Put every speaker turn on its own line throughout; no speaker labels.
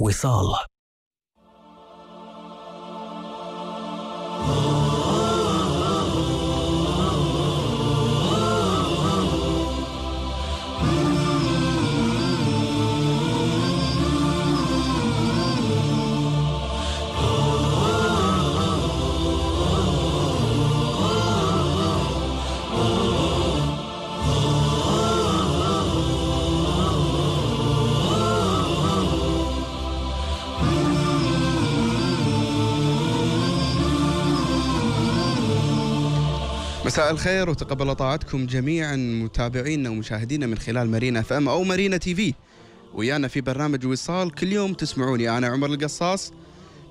وصال
مساء الخير وتقبل طاعتكم جميعا متابعينا ومشاهدينا من خلال مارينا اف ام او مارينا تي في ويانا في برنامج وصال كل يوم تسمعوني انا عمر القصاص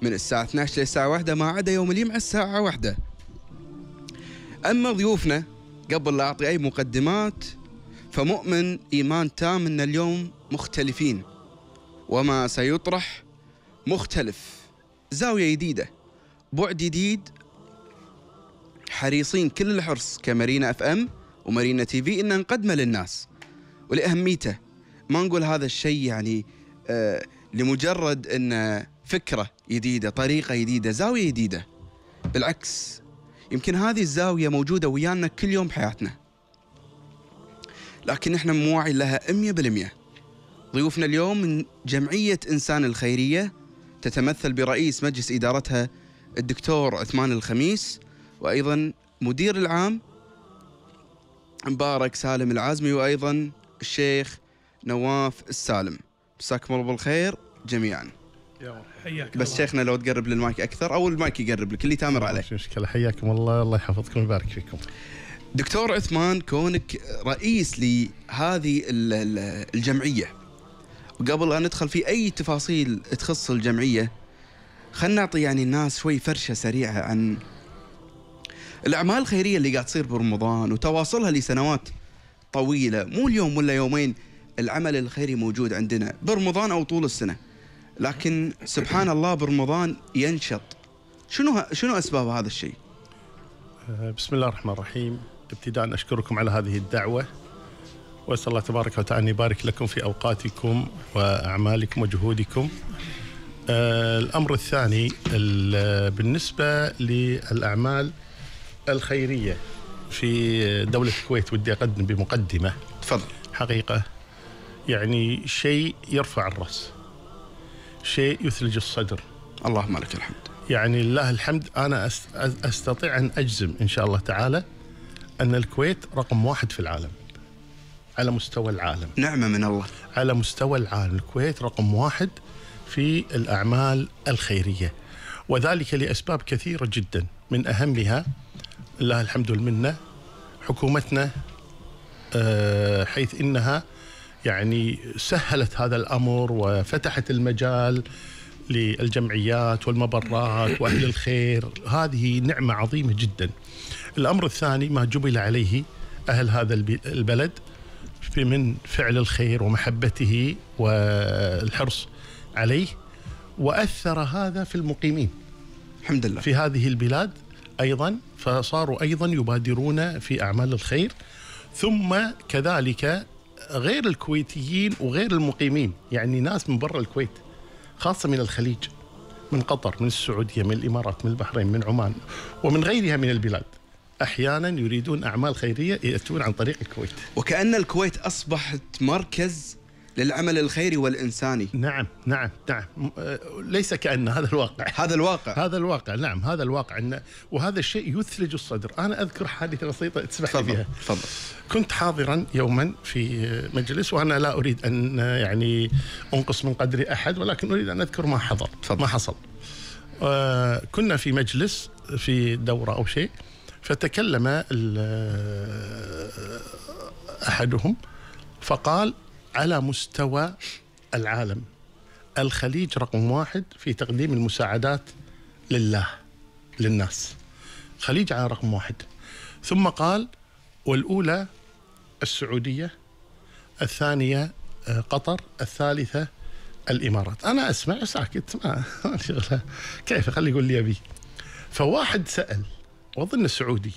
من الساعة 12 للساعة 1 ما عدا يوم الجمعة الساعة 1 أما ضيوفنا قبل لا أعطي أي مقدمات فمؤمن إيمان تام أن اليوم مختلفين وما سيطرح مختلف زاوية جديدة بعد جديد حريصين كل الحرص كمارينا اف ام ومارينا تي في ان نقدمه للناس ولاهميته ما نقول هذا الشيء يعني آه لمجرد ان فكره جديده طريقه جديده زاويه جديده بالعكس يمكن هذه الزاويه موجوده ويانا كل يوم بحياتنا لكن احنا مو واعي لها 100% ضيوفنا اليوم من جمعيه انسان الخيريه تتمثل برئيس مجلس ادارتها الدكتور عثمان الخميس وأيضا مدير العام مبارك سالم العازمي وأيضا الشيخ نواف السالم مساكم الله
بالخير جميعا يا حياك بس
شيخنا لو تقرب للمايك اكثر او المايك يقرب لك اللي
تامر عليه مشكله حياكم الله الله يحفظكم ويبارك فيكم دكتور عثمان كونك
رئيس لهذه الجمعيه وقبل ان ندخل في اي تفاصيل تخص الجمعيه خلينا نعطي يعني الناس شوي فرشه سريعه عن الاعمال الخيريه اللي قاعد تصير برمضان وتواصلها لسنوات طويله مو اليوم ولا يومين العمل الخيري موجود عندنا برمضان او طول السنه لكن سبحان الله برمضان ينشط شنو شنو اسباب هذا الشيء؟
أه، بسم الله الرحمن الرحيم ابتداء اشكركم على هذه الدعوه واسال الله تبارك وتعالى ان يبارك لكم في اوقاتكم واعمالكم وجهودكم. أه، الامر الثاني بالنسبه للاعمال الخيرية في دولة الكويت ودي أقدم بمقدمة تفضل حقيقة يعني شيء يرفع الرأس شيء يثلج الصدر اللهم لك الحمد يعني لله الحمد أنا أستطيع أن أجزم إن شاء الله تعالى أن الكويت رقم واحد في العالم على مستوى العالم نعمة من الله على مستوى العالم الكويت رقم واحد في الأعمال الخيرية وذلك لأسباب كثيرة جدا من أهمها لله الحمد والمنه حكومتنا آه، حيث انها يعني سهلت هذا الامر وفتحت المجال للجمعيات والمبرات واهل الخير هذه نعمه عظيمه جدا. الامر الثاني ما جبل عليه اهل هذا البلد من فعل الخير ومحبته والحرص عليه واثر هذا في المقيمين. الحمد لله. في هذه البلاد ايضا فصاروا أيضا يبادرون في أعمال الخير ثم كذلك غير الكويتيين وغير المقيمين يعني ناس من برا الكويت خاصة من الخليج من قطر من السعودية من الإمارات من البحرين من عمان ومن غيرها من البلاد احيانا يريدون اعمال خيريه ياتون عن طريق الكويت. وكان الكويت اصبحت مركز للعمل الخيري والإنساني نعم نعم نعم آه، ليس كأن هذا الواقع هذا الواقع هذا الواقع نعم هذا الواقع إن وهذا الشيء يثلج الصدر أنا أذكر حادثة بسيطة تسمح لي فيها تفضل كنت حاضرا يوما في مجلس وأنا لا أريد أن يعني أنقص من قدر أحد ولكن أريد أن أذكر ما حضر فضل. ما حصل آه كنا في مجلس في دورة أو شيء فتكلم آه، أحدهم فقال على مستوى العالم الخليج رقم واحد في تقديم المساعدات لله للناس خليج على رقم واحد ثم قال والأولى السعودية الثانية آه، قطر الثالثة الإمارات أنا أسمع ساكت ما كيف خلي يقول لي أبي فواحد سأل وظن سعودي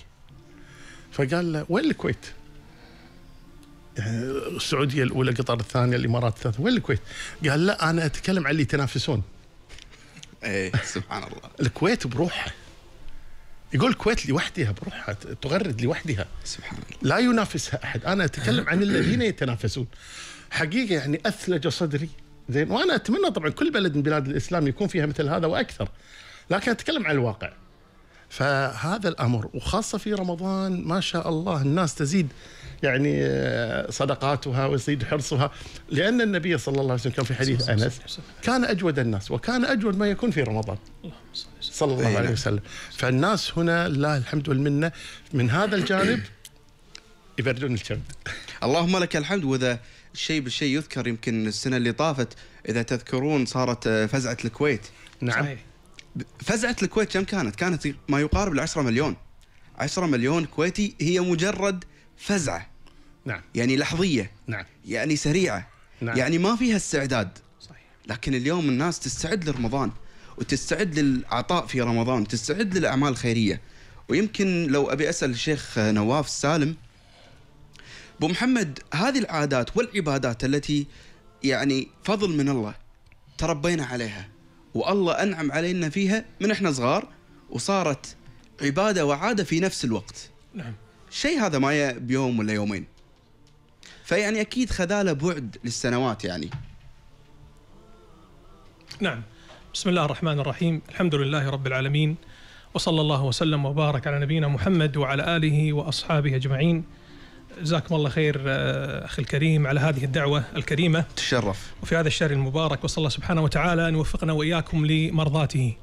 فقال له وين الكويت السعوديه الاولى قطر الثانيه الامارات الثالثه وين الكويت؟ قال لا انا اتكلم عن اللي يتنافسون ايه سبحان الله الكويت بروحها يقول الكويت لوحدها بروحها تغرد لوحدها سبحان الله لا ينافسها احد انا اتكلم عن الذين يتنافسون حقيقه يعني اثلج صدري زين وانا اتمنى طبعا كل بلد من بلاد الاسلام يكون فيها مثل هذا واكثر لكن اتكلم عن الواقع فهذا الامر وخاصه في رمضان ما شاء الله الناس تزيد يعني آه، صدقاتها ويزيد حرصها لأن النبي صلى الله عليه وسلم كان في حديث أنس كان أجود الناس وكان أجود ما يكون في رمضان صلى الله عليه وسلم فالناس هنا لله الحمد والمنة من هذا الجانب يبردون الكبد
اللهم لك الحمد واذا شيء بالشيء يذكر يمكن السنه اللي طافت اذا تذكرون صارت آه، فزعه الكويت نعم فزعه الكويت كم كانت؟ كانت ما يقارب ال 10 مليون 10 مليون كويتي هي مجرد فزعه نعم يعني لحظيه نعم يعني سريعه نعم. يعني ما فيها استعداد صحيح لكن اليوم الناس تستعد لرمضان وتستعد للعطاء في رمضان تستعد للاعمال الخيريه ويمكن لو ابي اسال الشيخ نواف السالم ابو محمد هذه العادات والعبادات التي يعني فضل من الله تربينا عليها والله انعم علينا فيها من احنا صغار وصارت عباده وعاده في نفس الوقت نعم شيء هذا ما بيوم ولا يومين فيعني اكيد خذاله بعد للسنوات يعني
نعم بسم الله الرحمن الرحيم الحمد لله رب العالمين وصلى الله وسلم وبارك على نبينا محمد وعلى اله واصحابه اجمعين جزاكم الله خير آه، اخي الكريم على هذه الدعوه الكريمه تشرف وفي هذا الشهر المبارك وصلى الله سبحانه وتعالى ان يوفقنا واياكم لمرضاته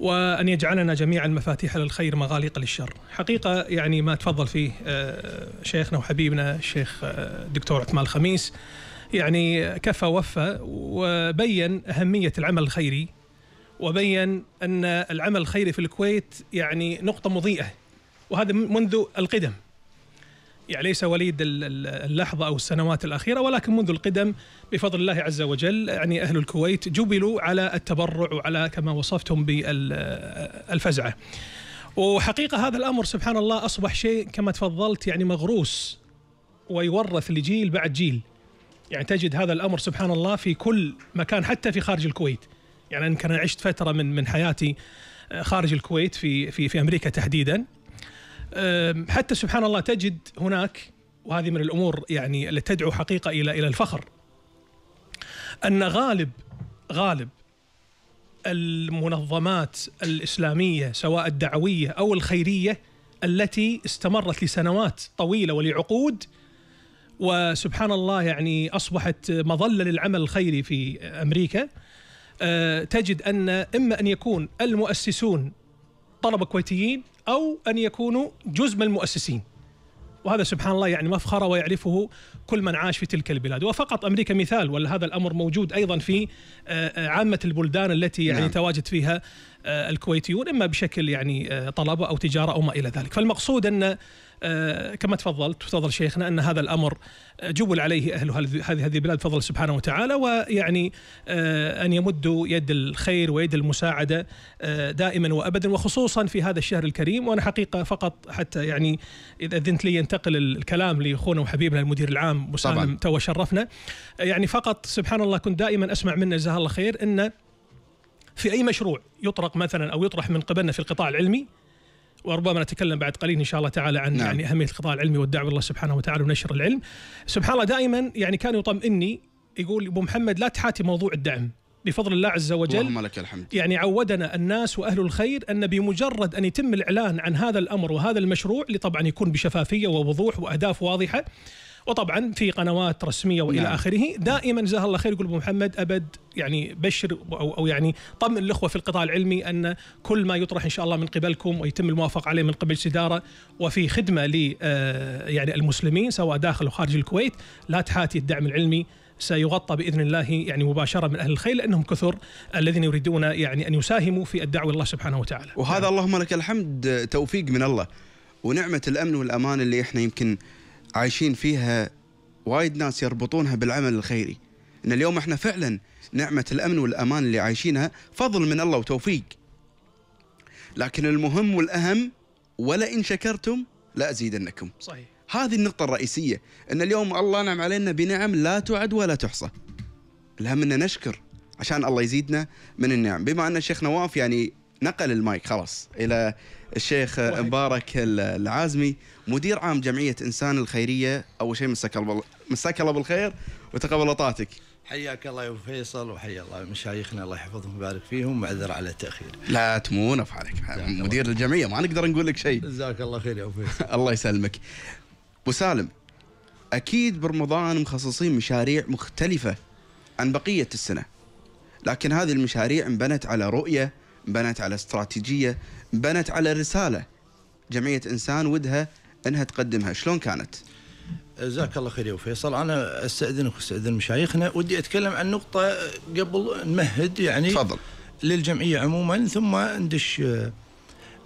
وأن يجعلنا جميعا مفاتيح للخير مغاليق للشر حقيقة يعني ما تفضل فيه آه، شيخنا وحبيبنا الشيخ الدكتور آه، عثمان الخميس يعني كفى وفى وبين أهمية العمل الخيري وبين أن العمل الخيري في الكويت يعني نقطة مضيئة وهذا منذ القدم يعني ليس وليد اللحظة أو السنوات الأخيرة ولكن منذ القدم بفضل الله عز وجل يعني أهل الكويت جبلوا على التبرع وعلى كما وصفتهم بالفزعة وحقيقة هذا الأمر سبحان الله أصبح شيء كما تفضلت يعني مغروس ويورث لجيل بعد جيل يعني تجد هذا الأمر سبحان الله في كل مكان حتى في خارج الكويت يعني أنا عشت فترة من من حياتي خارج الكويت في في في أمريكا تحديدا حتى سبحان الله تجد هناك وهذه من الامور يعني اللي تدعو حقيقه الى الى الفخر ان غالب غالب المنظمات الاسلاميه سواء الدعويه او الخيريه التي استمرت لسنوات طويله ولعقود وسبحان الله يعني اصبحت مظله للعمل الخيري في امريكا أه، تجد ان اما ان يكون المؤسسون طلبه كويتيين أو أن يكونوا جزء من المؤسسين وهذا سبحان الله يعني مفخرة ويعرفه كل من عاش في تلك البلاد وفقط أمريكا مثال وهذا الأمر موجود أيضا في آه، آه، عامة البلدان التي يعني نعم. تواجد فيها آه، الكويتيون إما بشكل يعني طلبة أو تجارة أو ما إلى ذلك فالمقصود أن آه، كما تفضلت وتفضل شيخنا ان هذا الامر جول عليه اهل هذه هذه البلاد بفضل سبحانه وتعالى ويعني آه، ان يمدوا يد الخير ويد المساعده آه، دائما وابدا وخصوصا في هذا الشهر الكريم وانا حقيقه فقط حتى يعني اذا اذنت لي ينتقل الكلام لاخونا وحبيبنا المدير العام مسالم تو شرفنا يعني فقط سبحان الله كنت دائما اسمع منه جزاه الله خير انه في اي مشروع يطرق مثلا او يطرح من قبلنا في القطاع العلمي وربما نتكلم بعد قليل ان شاء الله تعالى عن نعم. يعني اهميه القضاء العلمي والدعوه الله سبحانه وتعالى ونشر العلم. سبحان الله دائما يعني كان يطمئني يقول ابو محمد لا تحاتي موضوع الدعم بفضل الله عز وجل اللهم لك الحمد يعني عودنا الناس واهل الخير ان بمجرد ان يتم الاعلان عن هذا الامر وهذا المشروع اللي طبعا يكون بشفافيه ووضوح واهداف واضحه وطبعا في قنوات رسميه والى نعم. اخره دائما جزاه الله خير يقول ابو محمد ابد يعني بشر او او يعني طمن الاخوه في القطاع العلمي ان كل ما يطرح ان شاء الله من قبلكم ويتم الموافقه عليه من قبل الاداره وفي خدمه ل آه، يعني المسلمين سواء داخل وخارج الكويت لا تحاتي الدعم العلمي سيغطى باذن الله يعني مباشره من اهل الخير لانهم كثر الذين يريدون يعني ان يساهموا في الدعوه الله سبحانه وتعالى. وهذا نعم.
اللهم لك الحمد توفيق من الله ونعمه الامن والامان اللي احنا يمكن عايشين فيها وايد ناس يربطونها بالعمل الخيري ان اليوم احنا فعلا نعمه الامن والامان اللي عايشينها فضل من الله وتوفيق لكن المهم والاهم ولئن شكرتم لازيدنكم صحيح هذه النقطه الرئيسيه ان اليوم الله نعم علينا بنعم لا تعد ولا تحصى الهم ان نشكر عشان الله يزيدنا من النعم بما ان الشيخ نواف يعني نقل المايك خلاص الى الشيخ مبارك العازمي مدير عام جمعية إنسان الخيرية أول شيء مساك الله مساك الله بالخير وتقبل طاعتك
حياك الله يا ابو فيصل وحيا الله مشايخنا الله يحفظهم ويبارك فيهم معذر على التاخير.
لا تمون في حالك مدير الجمعيه ما نقدر نقول لك شيء. جزاك الله خير يا ابو فيصل. الله يسلمك. ابو سالم اكيد برمضان مخصصين مشاريع مختلفه عن بقيه السنه. لكن هذه المشاريع انبنت على رؤيه بنت على استراتيجية بنت على رسالة جمعية إنسان ودها أنها تقدمها شلون كانت؟ جزاك
الله خير يا فيصل انا استاذنك واستاذن مشايخنا ودي اتكلم عن نقطه قبل نمهد يعني تفضل للجمعيه عموما ثم ندش آه،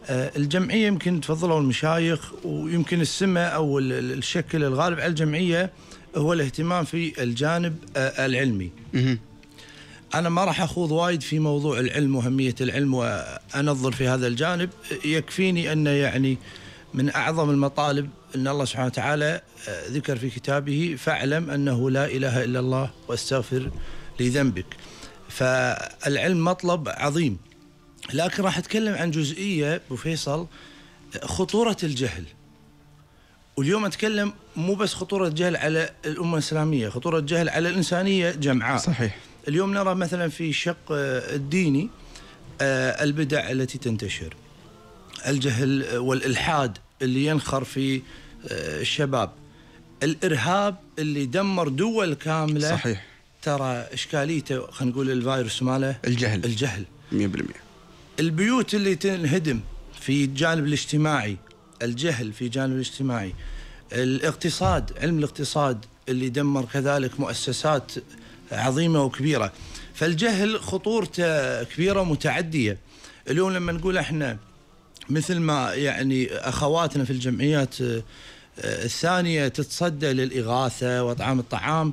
آه، الجمعيه يمكن تفضلوا المشايخ ويمكن السمه او الشكل الغالب على الجمعيه هو الاهتمام في الجانب آه، العلمي أنا ما راح أخوض وايد في موضوع العلم وأهمية العلم وأنظر في هذا الجانب يكفيني أن يعني من أعظم المطالب أن الله سبحانه وتعالى آه، ذكر في كتابه فاعلم أنه لا إله إلا الله واستغفر لذنبك فالعلم مطلب عظيم لكن راح أتكلم عن جزئية أبو فيصل خطورة الجهل واليوم أتكلم مو بس خطورة الجهل على الأمة الإسلامية خطورة الجهل على الإنسانية جمعاء صحيح اليوم نرى مثلا في الشق آه، الديني آه، البدع التي تنتشر الجهل والإلحاد اللي ينخر في آه، الشباب الإرهاب اللي دمر دول كاملة صحيح ترى إشكاليته خلينا نقول الفيروس ماله الجهل الجهل 100% البيوت اللي تنهدم في الجانب الاجتماعي الجهل في جانب الاجتماعي الاقتصاد علم الاقتصاد اللي دمر كذلك مؤسسات عظيمه وكبيره فالجهل خطورته كبيره ومتعديه اليوم لما نقول احنا مثل ما يعني اخواتنا في الجمعيات آه، آه، الثانيه تتصدى للاغاثه واطعام الطعام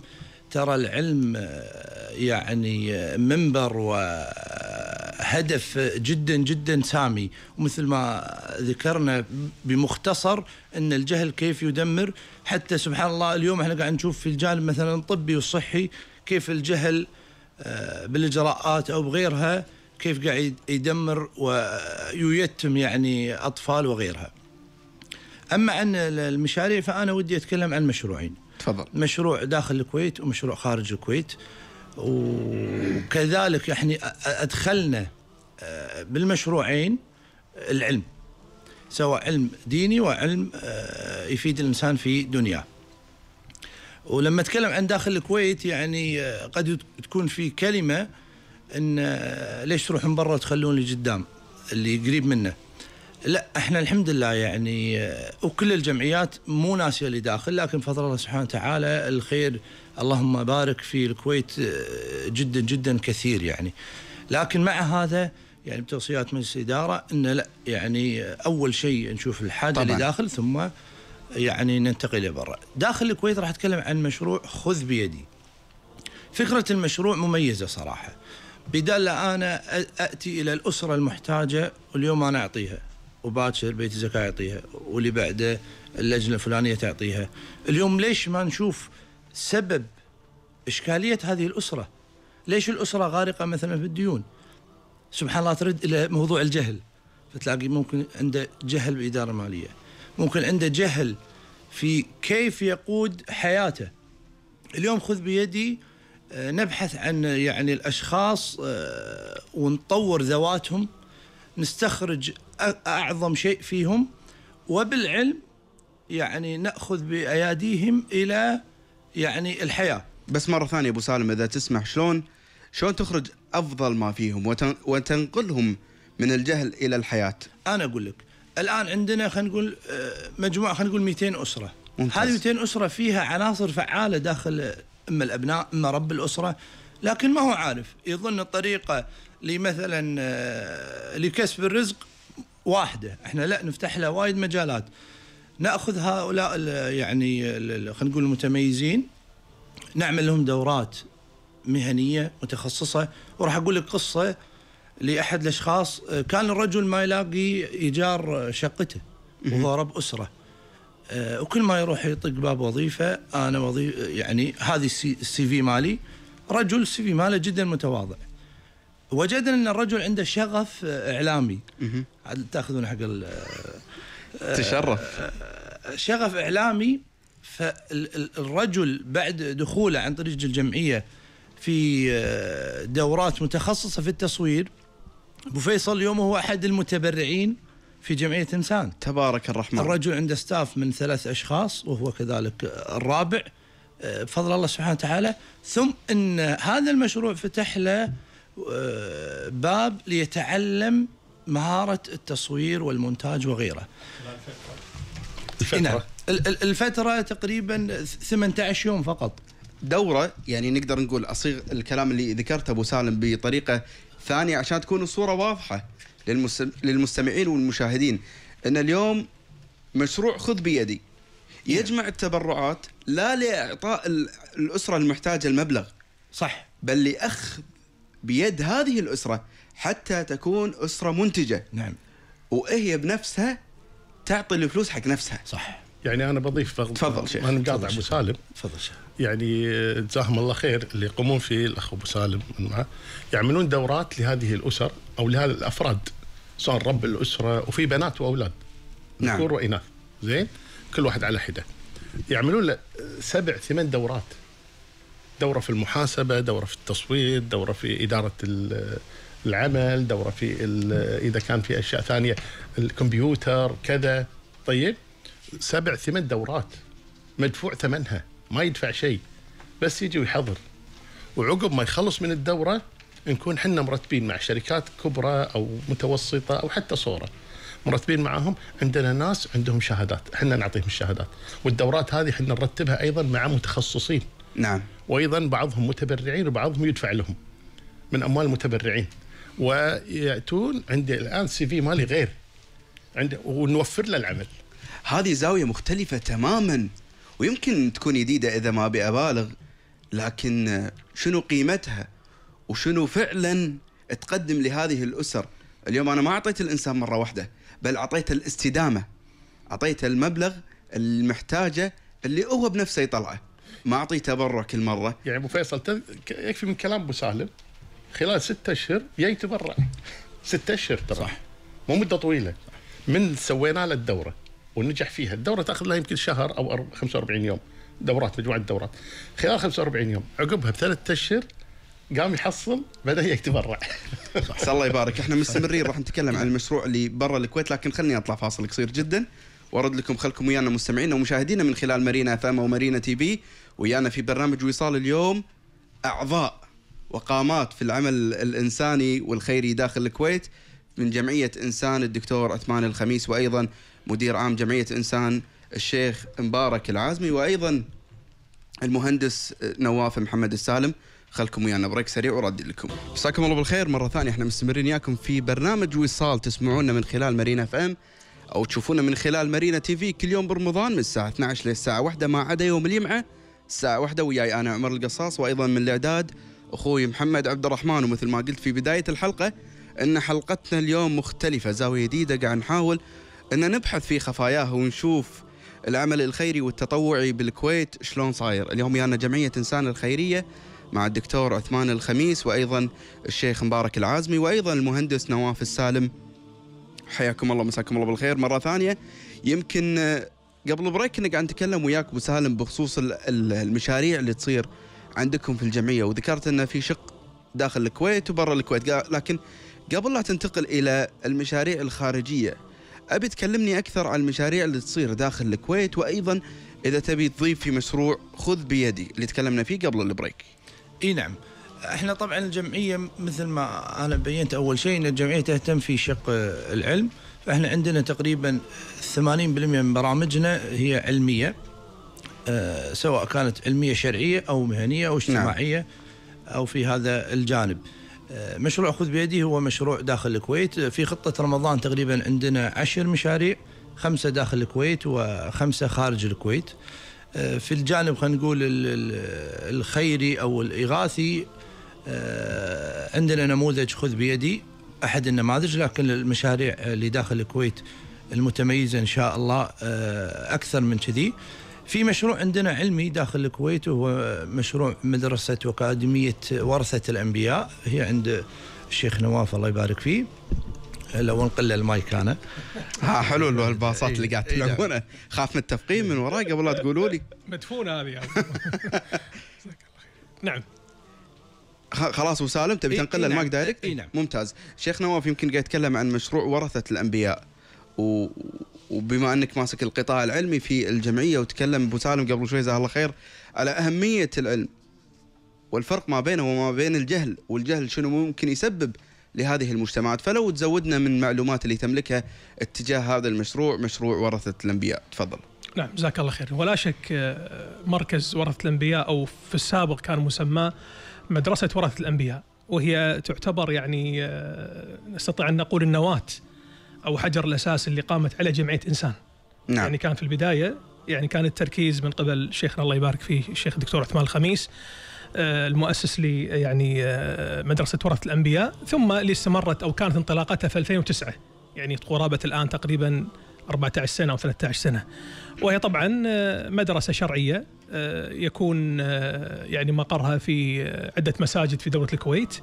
ترى العلم آه، يعني منبر وهدف جدا جدا سامي ومثل ما ذكرنا بمختصر ان الجهل كيف يدمر حتى سبحان الله اليوم احنا قاعد نشوف في الجانب مثلا الطبي والصحي كيف الجهل آه، بالاجراءات او بغيرها كيف قاعد يدمر وييتم يعني اطفال وغيرها. اما عن المشاريع فانا ودي اتكلم عن مشروعين. تفضل. مشروع داخل الكويت ومشروع خارج الكويت وكذلك يعني ادخلنا آه، بالمشروعين العلم سواء علم ديني وعلم آه، يفيد الانسان في دنياه. ولما اتكلم عن داخل الكويت يعني آه، قد تكون في كلمه ان آه، ليش تروحون برا تخلون اللي قدام اللي قريب منه لا احنا الحمد لله يعني آه، وكل الجمعيات مو ناسيه اللي داخل لكن فضل الله سبحانه وتعالى الخير اللهم بارك في الكويت جدا جدا كثير يعني لكن مع هذا يعني بتوصيات مجلس الاداره انه لا يعني اول شيء نشوف الحاجه اللي داخل ثم يعني ننتقل لبرا داخل الكويت راح اتكلم عن مشروع خذ بيدي فكرة المشروع مميزة صراحة بدل أنا أتي إلى الأسرة المحتاجة واليوم أنا أعطيها وباكر بيت الزكاة يعطيها واللي بعده اللجنة الفلانية تعطيها اليوم ليش ما نشوف سبب إشكالية هذه الأسرة ليش الأسرة غارقة مثلا في الديون سبحان الله ترد إلى موضوع الجهل فتلاقي ممكن عنده جهل بإدارة مالية ممكن عنده جهل في كيف يقود حياته اليوم خذ بيدي آه، نبحث عن يعني الاشخاص آه، ونطور ذواتهم نستخرج اعظم شيء فيهم وبالعلم يعني ناخذ باياديهم الى
يعني الحياه. بس مره ثانيه ابو سالم اذا تسمح شلون شلون تخرج افضل ما فيهم وتنقلهم من الجهل الى الحياه؟ انا اقول لك
الان عندنا خلينا
نقول آه، مجموعه خلينا نقول 200 اسره ممتاز. هذه 200 اسره
فيها عناصر فعاله داخل اما الابناء اما رب الاسره لكن ما هو عارف يظن الطريقه لمثلا آه، لكسب الرزق واحده احنا لا نفتح له وايد مجالات ناخذ هؤلاء يعني خلينا نقول المتميزين نعمل لهم دورات مهنيه متخصصه وراح اقول لك قصه لاحد الاشخاص كان الرجل ما يلاقي ايجار شقته وهو رب اسره آه، وكل ما يروح يطق باب وظيفه انا وظيفه يعني هذه السي في مالي رجل السي في ماله جدا متواضع وجدنا ان الرجل عنده شغف اعلامي عاد تاخذون حق آه، تشرف آه، شغف اعلامي فالرجل بعد دخوله عن طريق الجمعيه في دورات متخصصه في التصوير ابو فيصل اليوم هو احد المتبرعين في جمعيه انسان تبارك الرحمن الرجل عنده ستاف من ثلاث اشخاص وهو كذلك الرابع بفضل آه، الله سبحانه وتعالى ثم ان هذا المشروع فتح له آه، باب ليتعلم مهاره التصوير
والمونتاج وغيره الفتره الفتره تقريبا 18 يوم فقط دوره يعني نقدر نقول اصيغ الكلام اللي ذكرته ابو سالم بطريقه ثاني عشان تكون الصوره واضحه للمستمعين والمشاهدين ان اليوم مشروع خذ بيدي يجمع التبرعات لا لاعطاء الاسره المحتاجه المبلغ صح بل لاخذ بيد هذه الاسره حتى تكون اسره منتجه نعم وهي
بنفسها تعطي الفلوس حق نفسها صح يعني انا بضيف تفضل شيخ انا مقاطع ابو سالم تفضل شيخ يعني آه، جزاهم الله خير اللي يقومون فيه الاخ ابو سالم يعملون يعني دورات لهذه الاسر او لهذا الافراد سواء رب الاسره وفي بنات واولاد نعم ذكور واناث زين كل واحد على حده يعملون يعني سبع ثمان دورات دوره في المحاسبه دوره في التصويت دوره في اداره العمل دوره في اذا كان في اشياء ثانيه الكمبيوتر كذا طيب سبع ثمان دورات مدفوع ثمنها ما يدفع شيء بس يجي ويحضر وعقب ما يخلص من الدوره نكون حنا مرتبين مع شركات كبرى او متوسطه او حتى صوره مرتبين معاهم عندنا ناس عندهم شهادات احنا نعطيهم الشهادات والدورات هذه احنا نرتبها ايضا مع متخصصين نعم وايضا بعضهم متبرعين وبعضهم يدفع لهم من اموال المتبرعين وياتون عندي الان سي في مالي غير عندي ونوفر له العمل هذه زاوية مختلفة تماما ويمكن
تكون جديدة إذا ما أبي أبالغ لكن شنو قيمتها وشنو فعلا تقدم لهذه الأسر اليوم أنا ما أعطيت الإنسان مرة واحدة بل أعطيته الاستدامة أعطيته المبلغ المحتاجة اللي هو بنفسه
يطلعه ما أعطيه تبرع كل مرة يعني أبو فيصل يكفي من كلام أبو سالم خلال ستة أشهر جاي يتبرع ستة أشهر ترى صح مو مدة طويلة من سوينا له الدورة ونجح فيها الدوره تاخذ لها يمكن شهر او 45 يوم دورات مجموعه دورات خلال 45 يوم عقبها بثلاث اشهر قام يحصل بدا يتبرع
الله يبارك احنا مستمرين راح نتكلم عن المشروع اللي برا الكويت لكن خليني اطلع فاصل قصير جدا وارد لكم خلكم ويانا مستمعينا ومشاهدينا من خلال مارينا ام ومارينا تي في ويانا في برنامج وصال اليوم اعضاء وقامات في العمل الانساني والخيري داخل الكويت من جمعيه انسان الدكتور عثمان الخميس وايضا مدير عام جمعية إنسان الشيخ مبارك العازمي وأيضا المهندس نواف محمد السالم خلكم ويانا بريك سريع ورد لكم مساكم الله بالخير مرة ثانية احنا مستمرين وياكم في برنامج وصال تسمعونا من خلال مارينا اف ام او تشوفونا من خلال مارينا تي في كل يوم برمضان من الساعة 12 للساعة 1 ما عدا يوم الجمعة الساعة 1 وياي انا عمر القصاص وايضا من الاعداد اخوي محمد عبد الرحمن ومثل ما قلت في بداية الحلقة ان حلقتنا اليوم مختلفة زاوية جديدة قاعد نحاول ان نبحث في خفاياه ونشوف العمل الخيري والتطوعي بالكويت شلون صاير اليوم يانا جمعيه انسان الخيريه مع الدكتور عثمان الخميس وايضا الشيخ مبارك العازمي وايضا المهندس نواف السالم حياكم الله مساكم الله بالخير مره ثانيه يمكن قبل بريك كنا قاعد نتكلم وياك ابو سالم بخصوص المشاريع اللي تصير عندكم في الجمعيه وذكرت ان في شق داخل الكويت وبرا الكويت لكن قبل لا تنتقل الى المشاريع الخارجيه أبي تكلمني أكثر عن المشاريع اللي تصير داخل الكويت وأيضا إذا تبي تضيف في مشروع خذ بيدي اللي تكلمنا فيه قبل البريك
اي نعم احنا طبعا الجمعيه مثل ما انا بينت اول شيء ان الجمعيه تهتم في شق العلم فاحنا عندنا تقريبا 80% من برامجنا هي علميه أه سواء كانت علميه شرعيه او مهنيه او نعم. اجتماعيه نعم. او في هذا الجانب آه، مشروع خذ بيدي هو مشروع داخل الكويت في خطة رمضان تقريبا عندنا عشر مشاريع خمسة داخل الكويت وخمسة خارج الكويت آه، في الجانب خلينا نقول الخيري أو الإغاثي آه، عندنا نموذج خذ بيدي أحد النماذج لكن المشاريع اللي داخل الكويت المتميزة إن شاء الله أكثر من كذي في مشروع عندنا علمي داخل الكويت وهو مشروع مدرسة وأكاديمية ورثة الأنبياء هي
عند الشيخ نواف الله يبارك فيه لو نقل المايك انا ها حلو الباصات اللي قاعد إيه، إيه، تلعبونها إيه، خاف من التفقيم من وراي قبل لا تقولوا لي
مدفونه هذه
نعم خلاص وسالم تبي تنقل إيه نعم. المايك دايركت؟ إيه نعم. ممتاز شيخ نواف يمكن قاعد يتكلم عن مشروع ورثه الانبياء و... وبما انك ماسك القطاع العلمي في الجمعيه وتكلم ابو سالم قبل شوي جزاه الله خير على اهميه العلم والفرق ما بينه وما بين الجهل والجهل شنو ممكن يسبب لهذه المجتمعات فلو تزودنا من معلومات اللي تملكها اتجاه هذا المشروع مشروع ورثة الأنبياء تفضل
نعم جزاك الله خير ولا شك آه، مركز ورثة الأنبياء أو في السابق كان مسمى مدرسة ورثة الأنبياء وهي تعتبر يعني آه، نستطيع أن نقول النواة او حجر الاساس اللي قامت عليه جمعيه انسان نعم. يعني كان في البدايه يعني كان التركيز من قبل شيخنا الله يبارك فيه الشيخ الدكتور عثمان الخميس آه، المؤسس لي آه، يعني آه، مدرسه ورثه الانبياء ثم اللي استمرت او كانت انطلاقتها في 2009 يعني قرابه الان تقريبا 14 سنه او 13 سنه وهي طبعا مدرسه شرعيه يكون يعني مقرها في عده مساجد في دوله الكويت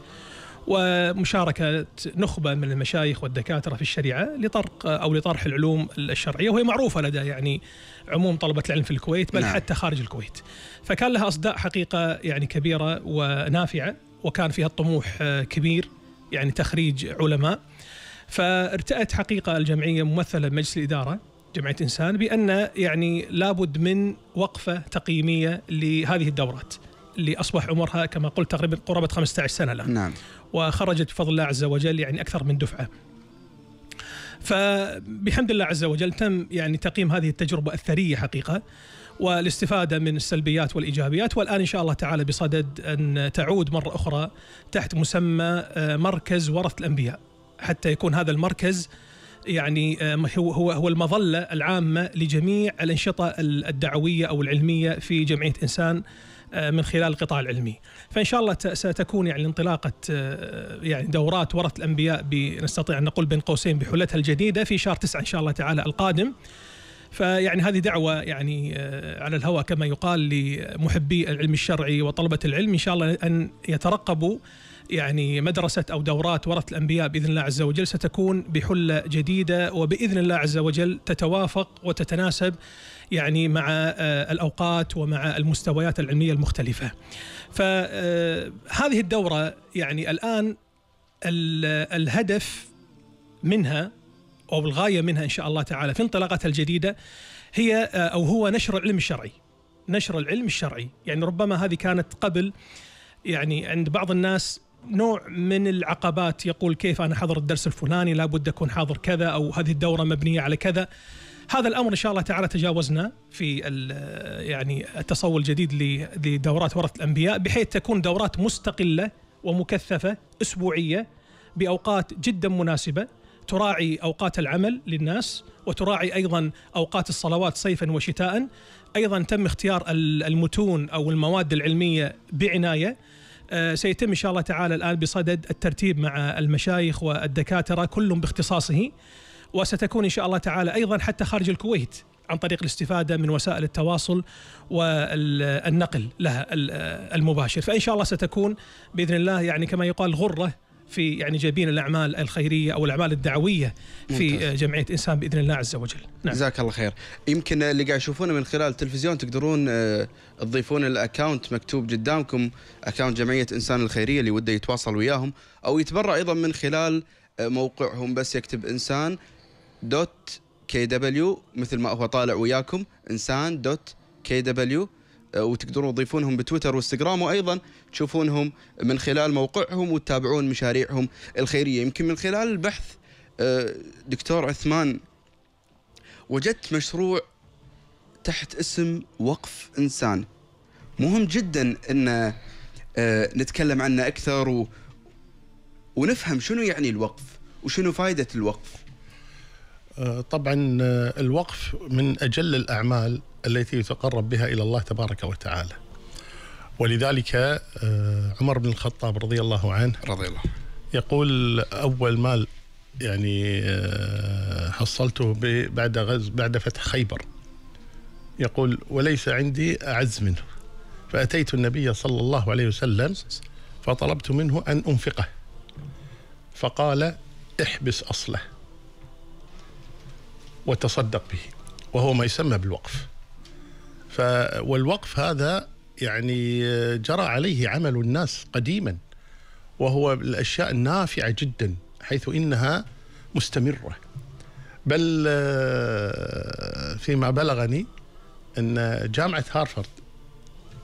ومشاركة نخبة من المشايخ والدكاترة في الشريعة لطرق أو لطرح العلوم الشرعية وهي معروفة لدى يعني عموم طلبة العلم في الكويت بل نعم. حتى خارج الكويت فكان لها أصداء حقيقة يعني كبيرة ونافعة وكان فيها الطموح آه، كبير يعني تخريج علماء فارتأت حقيقة الجمعية ممثلة بمجلس الإدارة جمعية إنسان بأن يعني لابد من وقفة تقييمية لهذه الدورات اللي اصبح عمرها كما قلت تقريبا قرابه 15 سنه الان نعم وخرجت بفضل الله عز وجل يعني اكثر من دفعه فبحمد الله عز وجل تم يعني تقييم هذه التجربه الثريه حقيقه والاستفادة من السلبيات والإيجابيات والآن إن شاء الله تعالى بصدد أن تعود مرة أخرى تحت مسمى آه، مركز ورث الأنبياء حتى يكون هذا المركز يعني آه، هو هو هو المظله العامه لجميع الانشطه الدعويه او العلميه في جمعيه انسان آه، من خلال القطاع العلمي فان شاء الله ستكون يعني انطلاقه آه، يعني دورات ورث الانبياء نستطيع ان نقول بين قوسين بحلتها الجديده في شهر 9 ان شاء الله تعالى القادم فيعني هذه دعوه يعني آه، على الهواء كما يقال لمحبي العلم الشرعي وطلبه العلم ان شاء الله ان يترقبوا يعني مدرسة أو دورات ورث الأنبياء بإذن الله عز وجل ستكون بحلة جديدة وبإذن الله عز وجل تتوافق وتتناسب يعني مع آه، الاوقات ومع المستويات العلميه المختلفه. فهذه آه، الدوره يعني الان الهدف منها او الغايه منها ان شاء الله تعالى في انطلاقتها الجديده هي آه، او هو نشر العلم الشرعي. نشر العلم الشرعي، يعني ربما هذه كانت قبل يعني عند بعض الناس نوع من العقبات يقول كيف انا حضر الدرس الفلاني لابد اكون حاضر كذا او هذه الدوره مبنيه على كذا هذا الامر ان شاء الله تعالى تجاوزنا في يعني التصور الجديد لدورات ورثه الانبياء بحيث تكون دورات مستقله ومكثفه اسبوعيه باوقات جدا مناسبه تراعي اوقات العمل للناس وتراعي ايضا اوقات الصلوات صيفا وشتاء ايضا تم اختيار المتون او المواد العلميه بعنايه آه، سيتم ان شاء الله تعالى الان بصدد الترتيب مع المشايخ والدكاتره كلهم باختصاصه وستكون إن شاء الله تعالى أيضا حتى خارج الكويت عن طريق الاستفادة من وسائل التواصل والنقل لها المباشر فإن شاء الله ستكون بإذن الله يعني كما يقال غرة في يعني جبين الاعمال الخيريه او الاعمال الدعويه في ممتاز. جمعيه انسان باذن الله عز وجل.
نعم. جزاك الله خير. يمكن اللي قاعد يشوفونه من خلال التلفزيون تقدرون آه، تضيفون الاكونت مكتوب قدامكم اكونت جمعيه انسان الخيريه اللي وده يتواصل وياهم او يتبرع ايضا من خلال آه، موقعهم بس يكتب انسان دوت كي دبليو مثل ما هو طالع وياكم انسان دوت كي دبليو وتقدرون تضيفونهم بتويتر وانستغرام وايضا تشوفونهم من خلال موقعهم وتتابعون مشاريعهم الخيريه يمكن من خلال البحث آه، دكتور عثمان وجدت مشروع تحت اسم وقف انسان مهم جدا ان آه، نتكلم عنه اكثر و ونفهم شنو يعني الوقف وشنو فائده الوقف
آه، طبعا آه، الوقف من اجل الاعمال التي يتقرب بها الى الله تبارك وتعالى. ولذلك آه، عمر بن الخطاب رضي الله عنه رضي الله يقول اول مال يعني حصلته بعد غز بعد فتح خيبر يقول وليس عندي اعز منه فاتيت النبي صلى الله عليه وسلم فطلبت منه ان انفقه فقال احبس اصله وتصدق به وهو ما يسمى بالوقف ف والوقف هذا يعني جرى عليه عمل الناس قديما وهو الأشياء النافعة جدا حيث إنها مستمرة بل آه، فيما بلغني أن جامعة هارفارد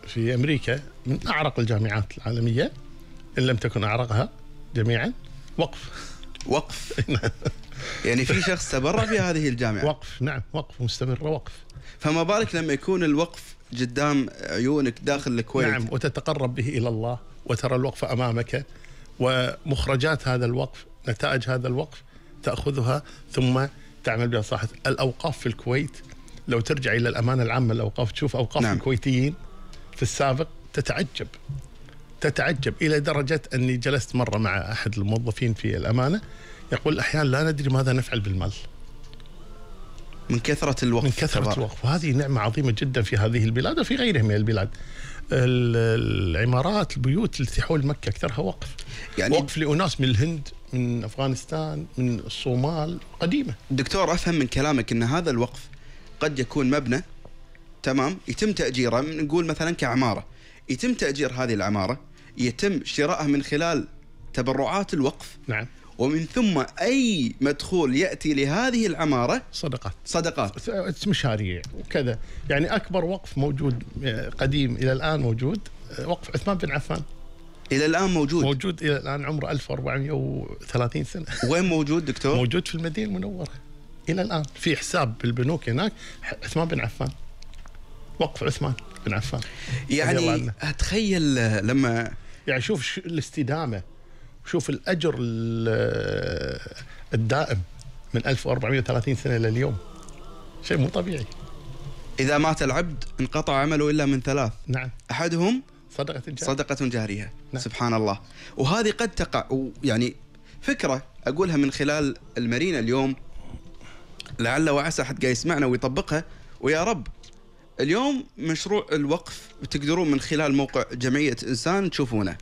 في أمريكا من أعرق الجامعات العالمية إن لم تكن أعرقها جميعا وقف وقف نعم. يعني في شخص تبرع في هذه الجامعه وقف نعم وقف مستمر وقف فما بالك لما يكون الوقف قدام عيونك داخل الكويت نعم وتتقرب به الى الله وترى الوقف امامك ومخرجات هذا الوقف نتائج هذا الوقف تاخذها ثم تعمل بها صحة الاوقاف في الكويت لو ترجع الى الامانه العامه الاوقاف تشوف اوقاف نعم. الكويتيين في السابق تتعجب تتعجب الى درجه اني جلست مره مع احد الموظفين في الامانه يقول أحيانا لا ندري ماذا نفعل بالمال
من كثرة الوقف من كثرة الوقف
وهذه نعمة عظيمة جدا في هذه البلاد وفي غيرها من البلاد العمارات البيوت اللي حول مكة أكثرها وقف يعني وقف لأناس من الهند من أفغانستان من الصومال قديمة دكتور أفهم من
كلامك أن هذا الوقف قد يكون مبنى تمام يتم تأجيره نقول مثلا كعمارة يتم تأجير هذه العمارة يتم شرائها من خلال تبرعات الوقف نعم ومن ثم أي مدخول يأتي لهذه العمارة
صدقات صدقات مشاريع وكذا يعني أكبر وقف موجود آه، قديم إلى الآن موجود آه، وقف عثمان بن عفان الى الان موجود موجود الى الان عمره 1430 سنه وين موجود دكتور؟ موجود في المدينه المنوره الى الان في حساب بالبنوك هناك عثمان بن عفان وقف عثمان بن عفان يعني اتخيل لما يعني شوف الاستدامه شوف الاجر الدائم من 1430 سنه لليوم شيء مو
طبيعي اذا مات العبد انقطع عمله الا من ثلاث نعم احدهم صدقه جاريه صدقه جاريه نعم. سبحان الله وهذه قد تقع يعني فكره اقولها من خلال المارينا اليوم لعل وعسى حد قاعد يسمعنا ويطبقها ويا رب اليوم مشروع الوقف تقدرون من خلال موقع جمعيه انسان تشوفونه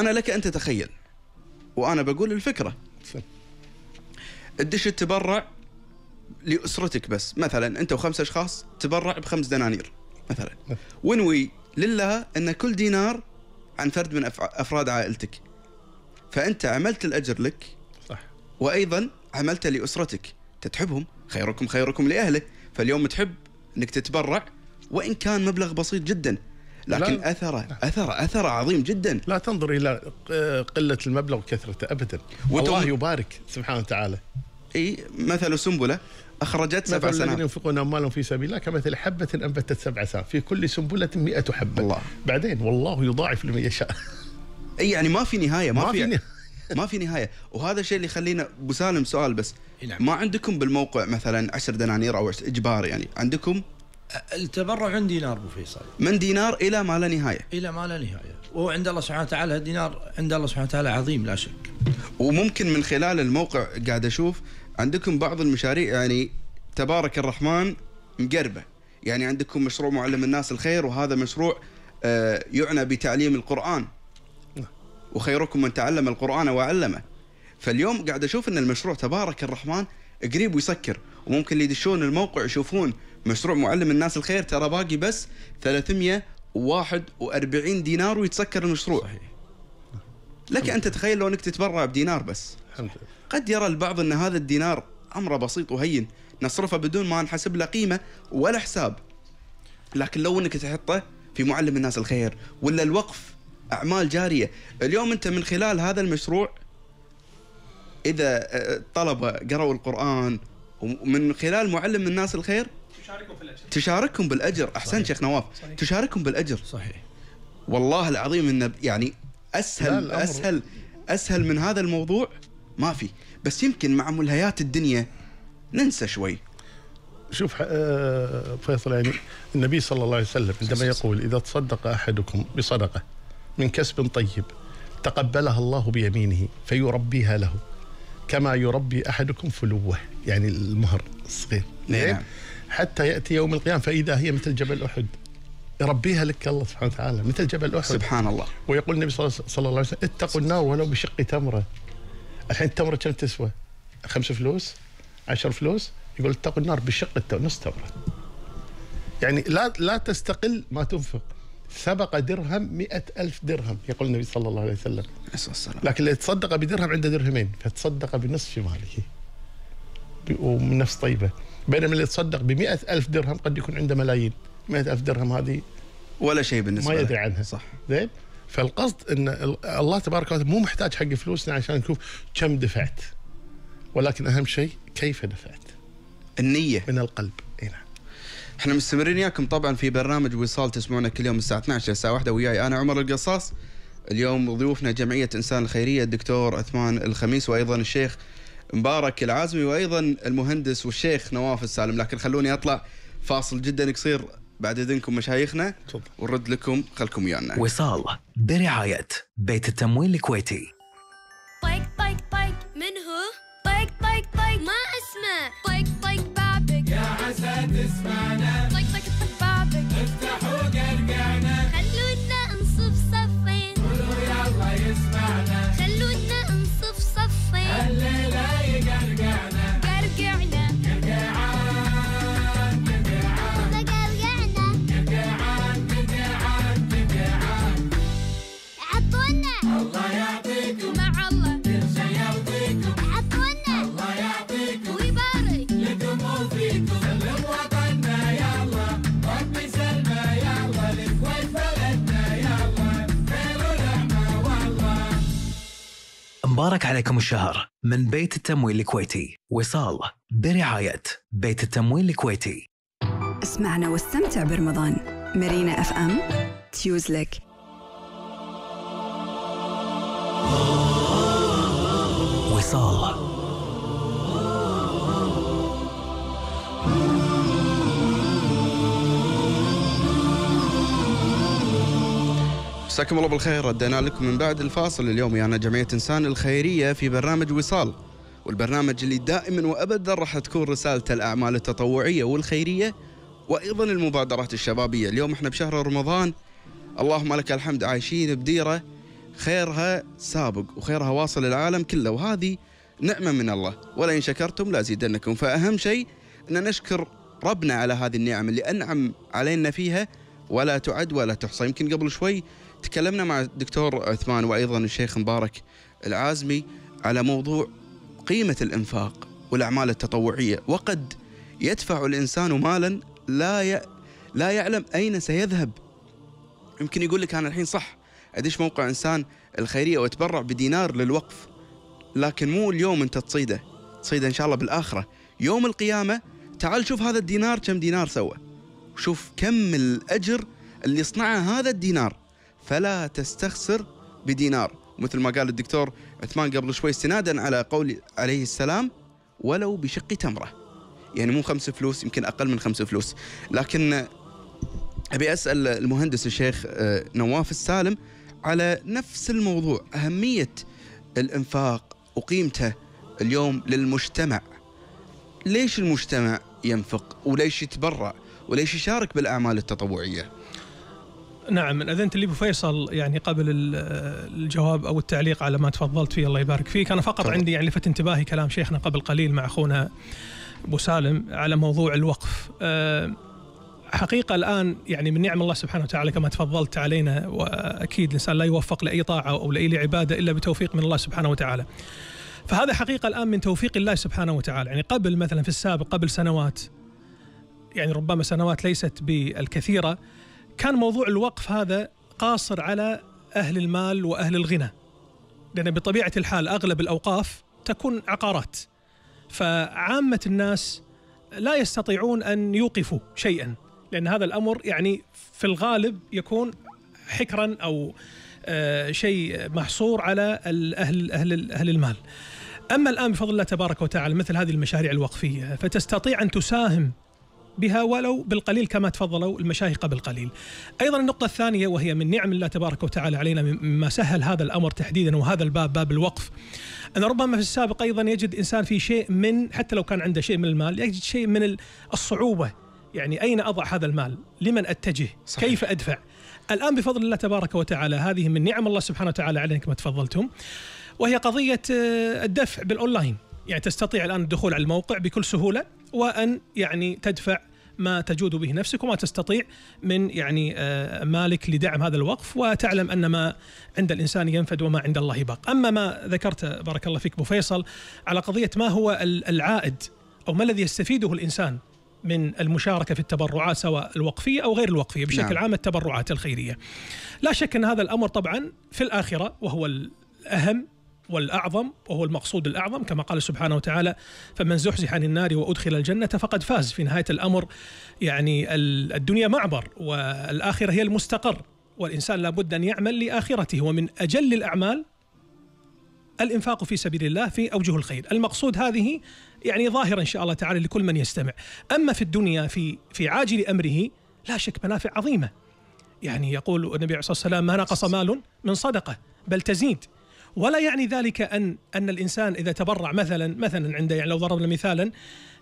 انا لك ان تتخيل وانا بقول الفكره الدش التبرع لاسرتك بس مثلا انت وخمس اشخاص تبرع بخمس دنانير مثلا وانوي لله ان كل دينار عن فرد من افراد عائلتك فانت عملت الاجر لك صح وايضا عملت لاسرتك تتحبهم خيركم خيركم لاهله فاليوم تحب انك تتبرع وان كان مبلغ بسيط
جدا لكن اثره اثره اثره عظيم جدا لا تنظر الى قله المبلغ وكثرته ابدا الله يبارك سبحانه وتعالى اي مثل سنبله اخرجت سبع سنوات الذين ينفقون اموالهم في سبيل الله كمثل حبه انبتت سبع سنوات في كل سنبله 100 حبه الله. بعدين والله يضاعف لمن يشاء اي يعني ما في نهايه ما, ما
في نهاية. ما في نهايه وهذا الشيء اللي يخلينا ابو سالم سؤال بس نعم. ما عندكم بالموقع مثلا 10 دنانير او عشر اجبار يعني عندكم
التبرع من دينار ابو فيصل
من دينار الى ما لا نهايه
الى ما لا نهايه وهو عند الله سبحانه وتعالى الدينار عند الله سبحانه وتعالى
عظيم لا شك وممكن من خلال الموقع قاعد اشوف عندكم بعض المشاريع يعني تبارك الرحمن مقربه يعني عندكم مشروع معلم الناس الخير وهذا مشروع آه، يعنى بتعليم القران وخيركم من تعلم القران وعلمه فاليوم قاعد اشوف ان المشروع تبارك الرحمن قريب ويسكر وممكن اللي يدشون الموقع يشوفون مشروع معلم الناس الخير ترى باقي بس 341 دينار ويتسكر المشروع صحيح لك أن تتخيل لو أنك تتبرع بدينار بس الحمد لله قد يرى البعض أن هذا الدينار أمره بسيط وهين نصرفه بدون ما نحسب له قيمة ولا حساب لكن لو أنك تحطه في معلم الناس الخير ولا الوقف أعمال جارية اليوم أنت من خلال هذا المشروع إذا الطلبة آه، قرأوا القرآن ومن خلال معلم الناس الخير تشاركهم بالاجر تشاركهم بالاجر احسنت شيخ نواف صحيح. تشاركهم بالاجر صحيح والله العظيم انه يعني اسهل اسهل اسهل من هذا الموضوع ما في بس يمكن مع ملهيات الدنيا ننسى شوي
شوف آه، فيصل يعني النبي صلى الله عليه وسلم عندما يقول اذا تصدق احدكم بصدقه من كسب طيب تقبلها الله بيمينه فيربيها له كما يربي احدكم فلوه يعني المهر الصغير نعم إيه؟ حتى يأتي يوم القيامة فإذا هي مثل جبل أحد يربيها لك الله سبحانه وتعالى مثل جبل أحد سبحان الله ويقول النبي صلى الله عليه وسلم اتقوا النار ولو بشق تمرة الحين التمرة كم تسوى خمس فلوس عشر فلوس يقول اتقوا النار بشق نص تمرة يعني لا لا تستقل ما تنفق سبق درهم مئة ألف درهم يقول النبي صلى الله عليه وسلم لكن اللي تصدق بدرهم عنده درهمين فتصدق بنصف ماله ومن نفس طيبة بينما اللي يتصدق ب ألف درهم قد يكون عنده ملايين مئة ألف درهم هذه
ولا شيء بالنسبه ما يدري
عنها صح زين فالقصد ان الله تبارك وتعالى مو محتاج حق فلوسنا عشان نشوف كم دفعت ولكن اهم شيء كيف دفعت النيه من القلب
اي نعم احنا مستمرين وياكم طبعا في برنامج وصال تسمعونا كل يوم الساعه 12 الساعه 1 وياي انا عمر القصاص اليوم ضيوفنا جمعيه انسان الخيريه الدكتور عثمان الخميس وايضا الشيخ مبارك العازمي وايضا المهندس والشيخ نواف السالم لكن خلوني اطلع فاصل جدا قصير بعد اذنكم مشايخنا ونرد لكم خلكم ويانا وصال
برعايه بيت التمويل الكويتي مبارك عليكم الشهر من بيت التمويل الكويتي وصال برعاية بيت التمويل الكويتي
اسمعنا واستمتع برمضان مارينا اف ام تيوز لك
وصال
مساكم الله بالخير ردينا لكم من بعد الفاصل اليوم يانا يعني جمعية إنسان الخيرية في برنامج وصال والبرنامج اللي دائما وأبدا راح تكون رسالة الأعمال التطوعية والخيرية وأيضا المبادرات الشبابية اليوم احنا بشهر رمضان اللهم لك الحمد عايشين بديرة خيرها سابق وخيرها واصل العالم كله وهذه نعمة من الله ولئن شكرتم لأزيدنكم فأهم شيء أن نشكر ربنا على هذه النعم اللي أنعم علينا فيها ولا تعد ولا تحصى يمكن قبل شوي تكلمنا مع الدكتور عثمان وايضا الشيخ مبارك العازمي على موضوع قيمه الانفاق والاعمال التطوعيه وقد يدفع الانسان مالا لا ي... لا يعلم اين سيذهب يمكن يقول لك انا الحين صح ادش موقع انسان الخيريه واتبرع بدينار للوقف لكن مو اليوم انت تصيده تصيده ان شاء الله بالاخره يوم القيامه تعال شوف هذا الدينار كم دينار سوى شوف كم الاجر اللي صنعه هذا الدينار فلا تستخسر بدينار مثل ما قال الدكتور عثمان قبل شوي استنادا على قول عليه السلام ولو بشق تمرة يعني مو خمس فلوس يمكن أقل من خمس فلوس لكن أبي أسأل المهندس الشيخ آه، نواف السالم على نفس الموضوع أهمية الإنفاق وقيمته اليوم للمجتمع ليش المجتمع ينفق وليش يتبرع وليش يشارك بالأعمال التطوعية
نعم من اذنت لي ابو فيصل يعني قبل الجواب او التعليق على ما تفضلت فيه الله يبارك فيك انا فقط طبعا. عندي يعني لفت انتباهي كلام شيخنا قبل قليل مع اخونا ابو سالم على موضوع الوقف أه، حقيقة الآن يعني من نعم الله سبحانه وتعالى كما تفضلت علينا وأكيد الإنسان لا يوفق لأي طاعة أو لأي عبادة إلا بتوفيق من الله سبحانه وتعالى فهذا حقيقة الآن من توفيق الله سبحانه وتعالى يعني قبل مثلا في السابق قبل سنوات يعني ربما سنوات ليست بالكثيرة كان موضوع الوقف هذا قاصر على أهل المال وأهل الغنى لأن بطبيعة الحال أغلب الأوقاف تكون عقارات فعامة الناس لا يستطيعون أن يوقفوا شيئا لأن هذا الأمر يعني في الغالب يكون حكرا أو آه، شيء محصور على أهل, أهل, أهل المال أما الآن بفضل الله تبارك وتعالى مثل هذه المشاريع الوقفية فتستطيع أن تساهم بها ولو بالقليل كما تفضلوا المشايخ قبل قليل. ايضا النقطه الثانيه وهي من نعم الله تبارك وتعالى علينا مما سهل هذا الامر تحديدا وهذا الباب باب الوقف. أن ربما في السابق أيضا يجد إنسان في شيء من حتى لو كان عنده شيء من المال يجد شيء من الصعوبة يعني أين أضع هذا المال لمن أتجه صحيح. كيف أدفع الآن بفضل الله تبارك وتعالى هذه من نعم الله سبحانه وتعالى علينا كما تفضلتم وهي قضية آه، الدفع بالأونلاين يعني تستطيع الآن الدخول على الموقع بكل سهولة وان يعني تدفع ما تجود به نفسك وما تستطيع من يعني آه، مالك لدعم هذا الوقف وتعلم ان ما عند الانسان ينفد وما عند الله باق، اما ما ذكرت بارك الله فيك ابو فيصل على قضيه ما هو العائد او ما الذي يستفيده الانسان من المشاركة في التبرعات سواء الوقفية أو غير الوقفية بشكل نعم. عام التبرعات الخيرية لا شك أن هذا الأمر طبعا في الآخرة وهو الأهم والأعظم وهو المقصود الأعظم كما قال سبحانه وتعالى فمن زحزح عن النار وأدخل الجنة فقد فاز في نهاية الأمر يعني الدنيا معبر والآخرة هي المستقر والإنسان لابد أن يعمل لآخرته ومن أجل الأعمال الإنفاق في سبيل الله في أوجه الخير المقصود هذه يعني ظاهرة إن شاء الله تعالى لكل من يستمع أما في الدنيا في, في عاجل أمره لا شك منافع عظيمة يعني يقول النبي عليه الصلاة والسلام ما نقص مال من صدقة بل تزيد ولا يعني ذلك ان ان الانسان اذا تبرع مثلا مثلا عنده يعني لو ضربنا مثالا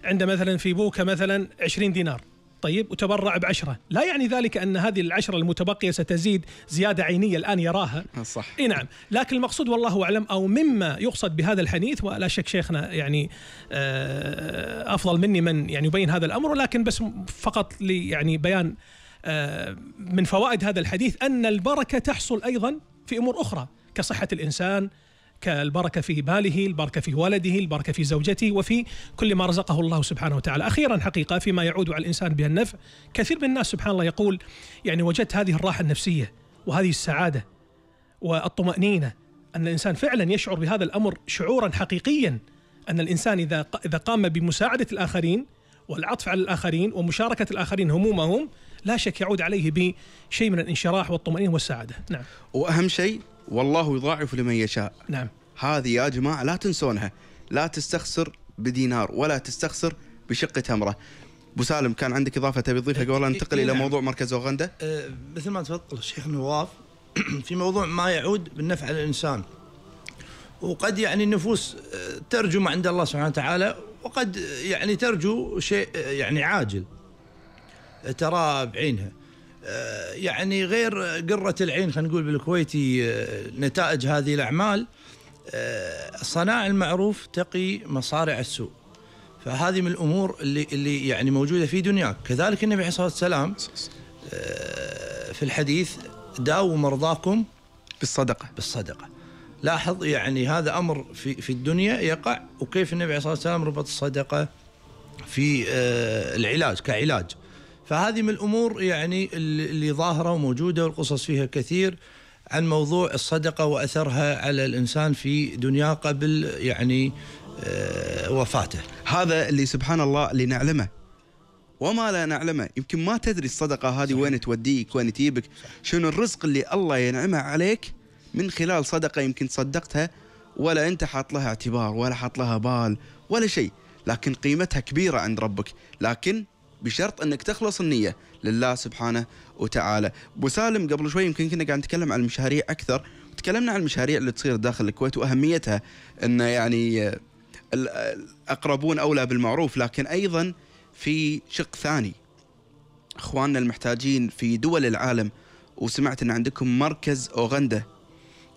عنده مثلا في بوكه مثلا 20 دينار طيب وتبرع بعشرة لا يعني ذلك أن هذه العشرة المتبقية ستزيد زيادة عينية الآن يراها صح إيه نعم لكن المقصود والله أعلم أو مما يقصد بهذا الحديث ولا شك شيخنا يعني آه، أفضل مني من يعني يبين هذا الأمر ولكن بس فقط لي يعني بيان آه، من فوائد هذا الحديث أن البركة تحصل أيضا في أمور أخرى كصحة الإنسان كالبركة في ماله البركة في ولده البركة في زوجته وفي كل ما رزقه الله سبحانه وتعالى أخيرا حقيقة فيما يعود على الإنسان به النفع كثير من الناس سبحان الله يقول يعني وجدت هذه الراحة النفسية وهذه السعادة والطمأنينة أن الإنسان فعلا يشعر بهذا الأمر شعورا حقيقيا أن الإنسان إذا إذا قام بمساعدة الآخرين والعطف على الآخرين ومشاركة الآخرين همومهم لا شك يعود عليه بشيء من الانشراح والطمأنينة والسعادة نعم
وأهم شيء والله يضاعف لمن يشاء نعم هذه يا جماعة لا تنسونها لا تستخسر بدينار ولا تستخسر بشقة تمرة ابو سالم كان عندك اضافه تبي تضيفها إيه، قبل ننتقل إيه، الى إيه، نعم. موضوع مركز اوغندا؟ أه مثل
ما تفضل الشيخ نواف في موضوع ما يعود بالنفع على الانسان وقد يعني النفوس أه، ترجو ما عند الله سبحانه وتعالى وقد يعني ترجو شيء أه، يعني عاجل أه، ترى بعينها آه، يعني غير قرة العين خلينا نقول بالكويتي آه، نتائج هذه الأعمال آه، الصناعة المعروف تقي مصارع السوء فهذه من الأمور اللي, اللي يعني موجودة في دنياك كذلك النبي عليه الصلاة والسلام في الحديث داووا مرضاكم بالصدقة بالصدقة لاحظ يعني هذا أمر في, في الدنيا يقع وكيف النبي عليه الصلاة والسلام ربط الصدقة في العلاج كعلاج فهذه من الامور يعني اللي ظاهره وموجوده والقصص فيها كثير عن موضوع الصدقه واثرها على الانسان في
دنياه قبل يعني آه، وفاته. هذا اللي سبحان الله اللي نعلمه وما لا نعلمه يمكن ما تدري الصدقه هذه صحيح. وين توديك وين تجيبك شنو الرزق اللي الله ينعمه عليك من خلال صدقه يمكن صدقتها ولا انت حاط لها اعتبار ولا حاط لها بال ولا شيء لكن قيمتها كبيره عند ربك لكن بشرط انك تخلص النيه لله سبحانه وتعالى ابو سالم قبل شوي يمكن كنا قاعد نتكلم عن المشاريع اكثر تكلمنا عن المشاريع اللي تصير داخل الكويت واهميتها ان يعني آه، الاقربون آه، اولى بالمعروف لكن ايضا في شق ثاني اخواننا المحتاجين في دول العالم وسمعت ان عندكم مركز اوغندا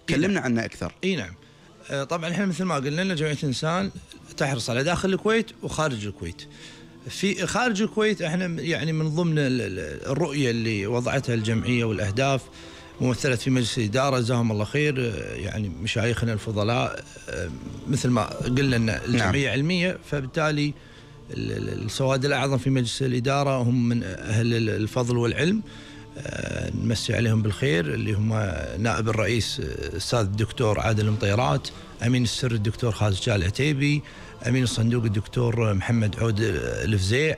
كلمنا إيه نعم. عنه اكثر
اي نعم آه، طبعا احنا مثل ما قلنا لنا جمعيه انسان تحرص على داخل الكويت وخارج الكويت في خارج الكويت احنا يعني من ضمن الرؤيه اللي وضعتها الجمعيه والاهداف ممثلة في مجلس الإدارة جزاهم الله خير آه، يعني مشايخنا الفضلاء آه، مثل ما قلنا أن الجمعية نعم. علمية فبالتالي السواد الأعظم في مجلس الإدارة هم من أهل الفضل والعلم آه، نمسي عليهم بالخير اللي هم نائب الرئيس الأستاذ الدكتور عادل المطيرات أمين السر الدكتور خالد جال عتيبي امين الصندوق الدكتور محمد عود الفزيع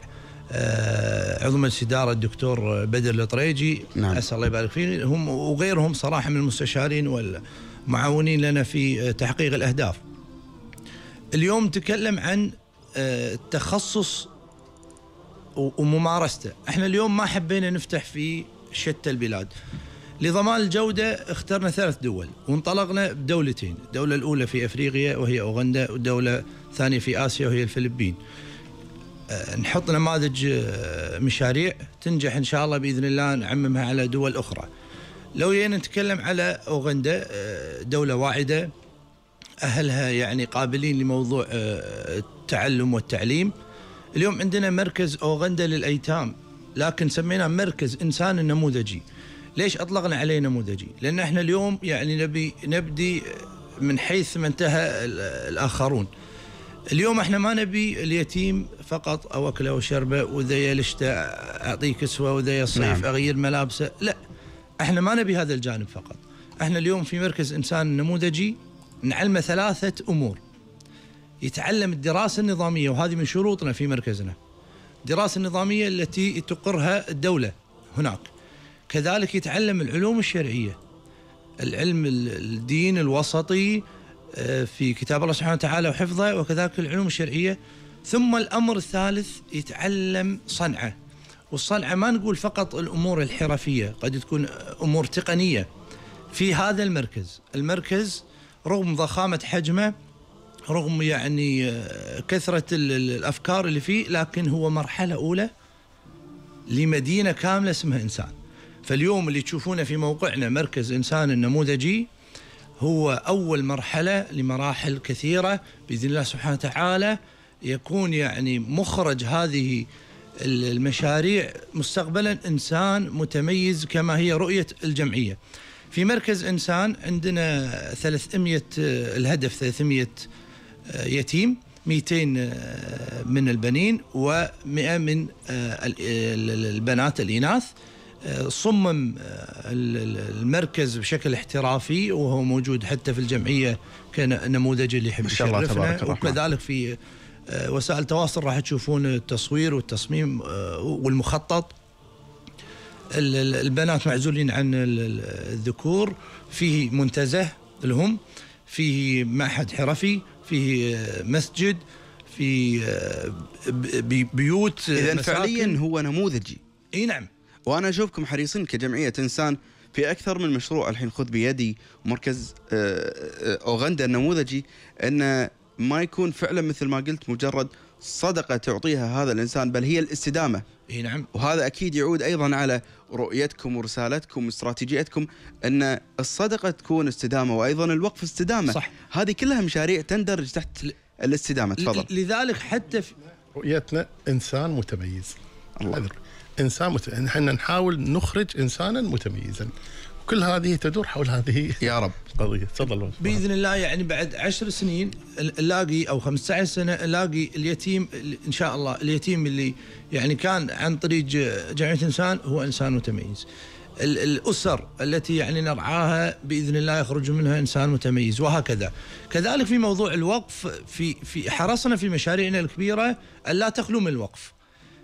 آه، عضو مجلس الإدارة الدكتور بدر الطريجي نعم. اسال الله يبارك فيه هم وغيرهم صراحه من المستشارين والمعاونين لنا في تحقيق الاهداف. اليوم تكلم عن التخصص آه، وممارسته، احنا اليوم ما حبينا نفتح في شتى البلاد. لضمان الجودة اخترنا ثلاث دول وانطلقنا بدولتين الدولة الأولى في أفريقيا وهي أوغندا والدولة الثانية في آسيا وهي الفلبين آه، نحط نماذج آه، مشاريع تنجح إن شاء الله بإذن الله نعممها على دول أخرى لو جينا نتكلم على أوغندا آه، دولة واعدة أهلها يعني قابلين لموضوع التعلم والتعليم اليوم عندنا مركز أوغندا للأيتام لكن سميناه مركز إنسان النموذجي ليش اطلقنا عليه نموذجي؟ لان احنا اليوم يعني نبي نبدي من حيث ما انتهى الاخرون. اليوم احنا ما نبي اليتيم فقط اوكله وشربه واذا يلشت اعطيه كسوه واذا يصيف نعم. اغير ملابسه، لا احنا ما نبي هذا الجانب فقط. احنا اليوم في مركز انسان نموذجي نعلمه ثلاثه امور. يتعلم الدراسه النظاميه وهذه من شروطنا في مركزنا. الدراسه النظاميه التي تقرها الدوله هناك. كذلك يتعلم العلوم الشرعية العلم الدين الوسطي آه، في كتاب الله سبحانه وتعالى وحفظه وكذلك العلوم الشرعية ثم الأمر الثالث يتعلم صنعة والصنعة ما نقول فقط الأمور الحرفية قد تكون أمور تقنية في هذا المركز المركز رغم ضخامة حجمه رغم يعني آه، كثرة الأفكار اللي فيه لكن هو مرحلة أولى لمدينة كاملة اسمها إنسان فاليوم اللي تشوفونه في موقعنا مركز إنسان النموذجي هو أول مرحلة لمراحل كثيرة بإذن الله سبحانه وتعالى يكون يعني مخرج هذه المشاريع مستقبلا إنسان متميز كما هي رؤية الجمعية في مركز إنسان عندنا 300 الهدف 300 آه، يتيم 200 آه، من البنين و100 من آه، البنات الإناث صمم آه، المركز بشكل احترافي وهو موجود حتى في الجمعية كنموذج اللي يحب يشرفنا وكذلك في آه، وسائل التواصل راح تشوفون التصوير والتصميم آه، والمخطط البنات معزولين عن الذكور فيه منتزه لهم فيه معهد
حرفي فيه مسجد فيه بيوت اذا فعليا هو نموذجي اي نعم وأنا أشوفكم حريصين كجمعية إنسان في أكثر من مشروع الحين خذ بيدي مركز آه، آه، أوغندا النموذجي أن ما يكون فعلا مثل ما قلت مجرد صدقة تعطيها هذا الإنسان بل هي الاستدامة اي نعم وهذا أكيد يعود أيضا على رؤيتكم ورسالتكم واستراتيجيتكم أن الصدقة تكون استدامة وأيضا الوقف استدامة صح هذه كلها
مشاريع تندرج تحت الاستدامة تفضل لذلك حتى في رؤيتنا إنسان متميز الله. انسان مت... احنا نحاول نخرج انسانا متميزا كل هذه تدور حول هذه يا رب قضيه تفضل باذن الله يعني بعد عشر
سنين نلاقي او 15 سنه نلاقي اليتيم ان شاء الله اليتيم اللي يعني كان عن طريق جمعيه انسان هو انسان متميز الاسر التي يعني نرعاها باذن الله يخرج منها انسان متميز وهكذا. كذلك في موضوع الوقف في في حرصنا في مشاريعنا الكبيره الا تخلو من الوقف.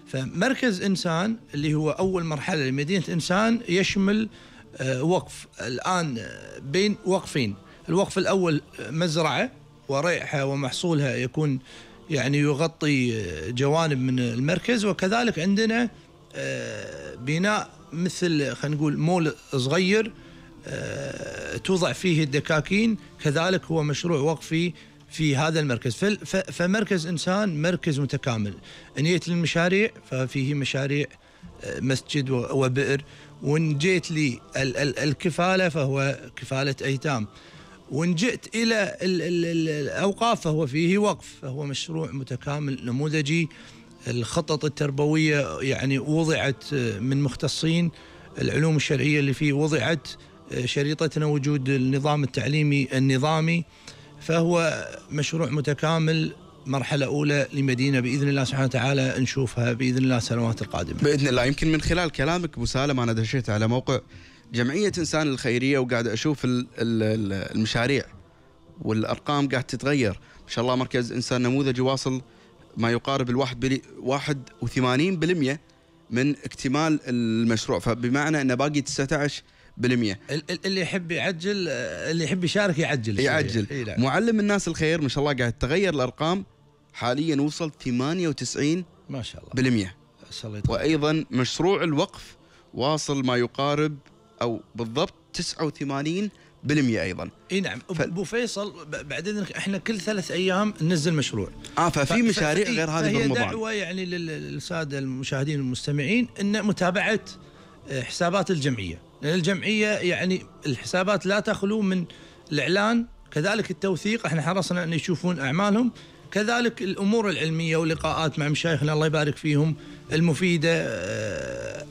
فمركز إنسان اللي هو أول مرحلة لمدينة إنسان يشمل آه، وقف الآن آه، بين وقفين الوقف الأول آه، مزرعة وريحها ومحصولها يكون يعني يغطي جوانب من المركز وكذلك عندنا بناء مثل خلينا نقول مول صغير توضع فيه الدكاكين كذلك هو مشروع وقفي في هذا المركز فمركز إنسان مركز متكامل نية للمشاريع ففيه مشاريع آه، مسجد وبئر وإن جيت لي ال ال الكفالة فهو كفالة أيتام وإن جئت إلى ال ال ال الأوقاف فهو فيه وقف فهو مشروع متكامل نموذجي الخطط التربوية يعني وضعت آه، من مختصين العلوم الشرعية اللي فيه وضعت آه، شريطتنا وجود النظام التعليمي النظامي فهو مشروع متكامل مرحلة أولى لمدينة بإذن الله سبحانه وتعالى نشوفها بإذن الله السنوات القادمة
بإذن الله يمكن من خلال كلامك مسالم أنا دشيت على موقع جمعية إنسان الخيرية وقاعد أشوف المشاريع والأرقام قاعد تتغير ما شاء الله مركز إنسان نموذج واصل ما يقارب الواحد بلي واحد وثمانين بالمية من اكتمال المشروع فبمعنى أن باقي 19 بالمية اللي يحب يعجل اللي يحب يشارك يعجل يعجل إيه معلم الناس الخير ما شاء الله قاعد تغير الأرقام حاليا وصل 98 ما شاء الله بالمية ما شاء الله وأيضا مشروع الوقف واصل ما يقارب أو بالضبط 89 بالمية ايضا اي نعم ف... ابو فيصل بعدين
احنا كل ثلاث ايام ننزل مشروع اه ففي ف... مشاريع غير هذه في رمضان دعوه يعني للساده المشاهدين المستمعين ان متابعه آه، حسابات الجمعيه لأن الجمعية يعني الحسابات لا تخلو من الإعلان كذلك التوثيق احنا حرصنا أن يشوفون أعمالهم كذلك الأمور العلمية ولقاءات مع مشايخنا الله يبارك فيهم المفيدة آه،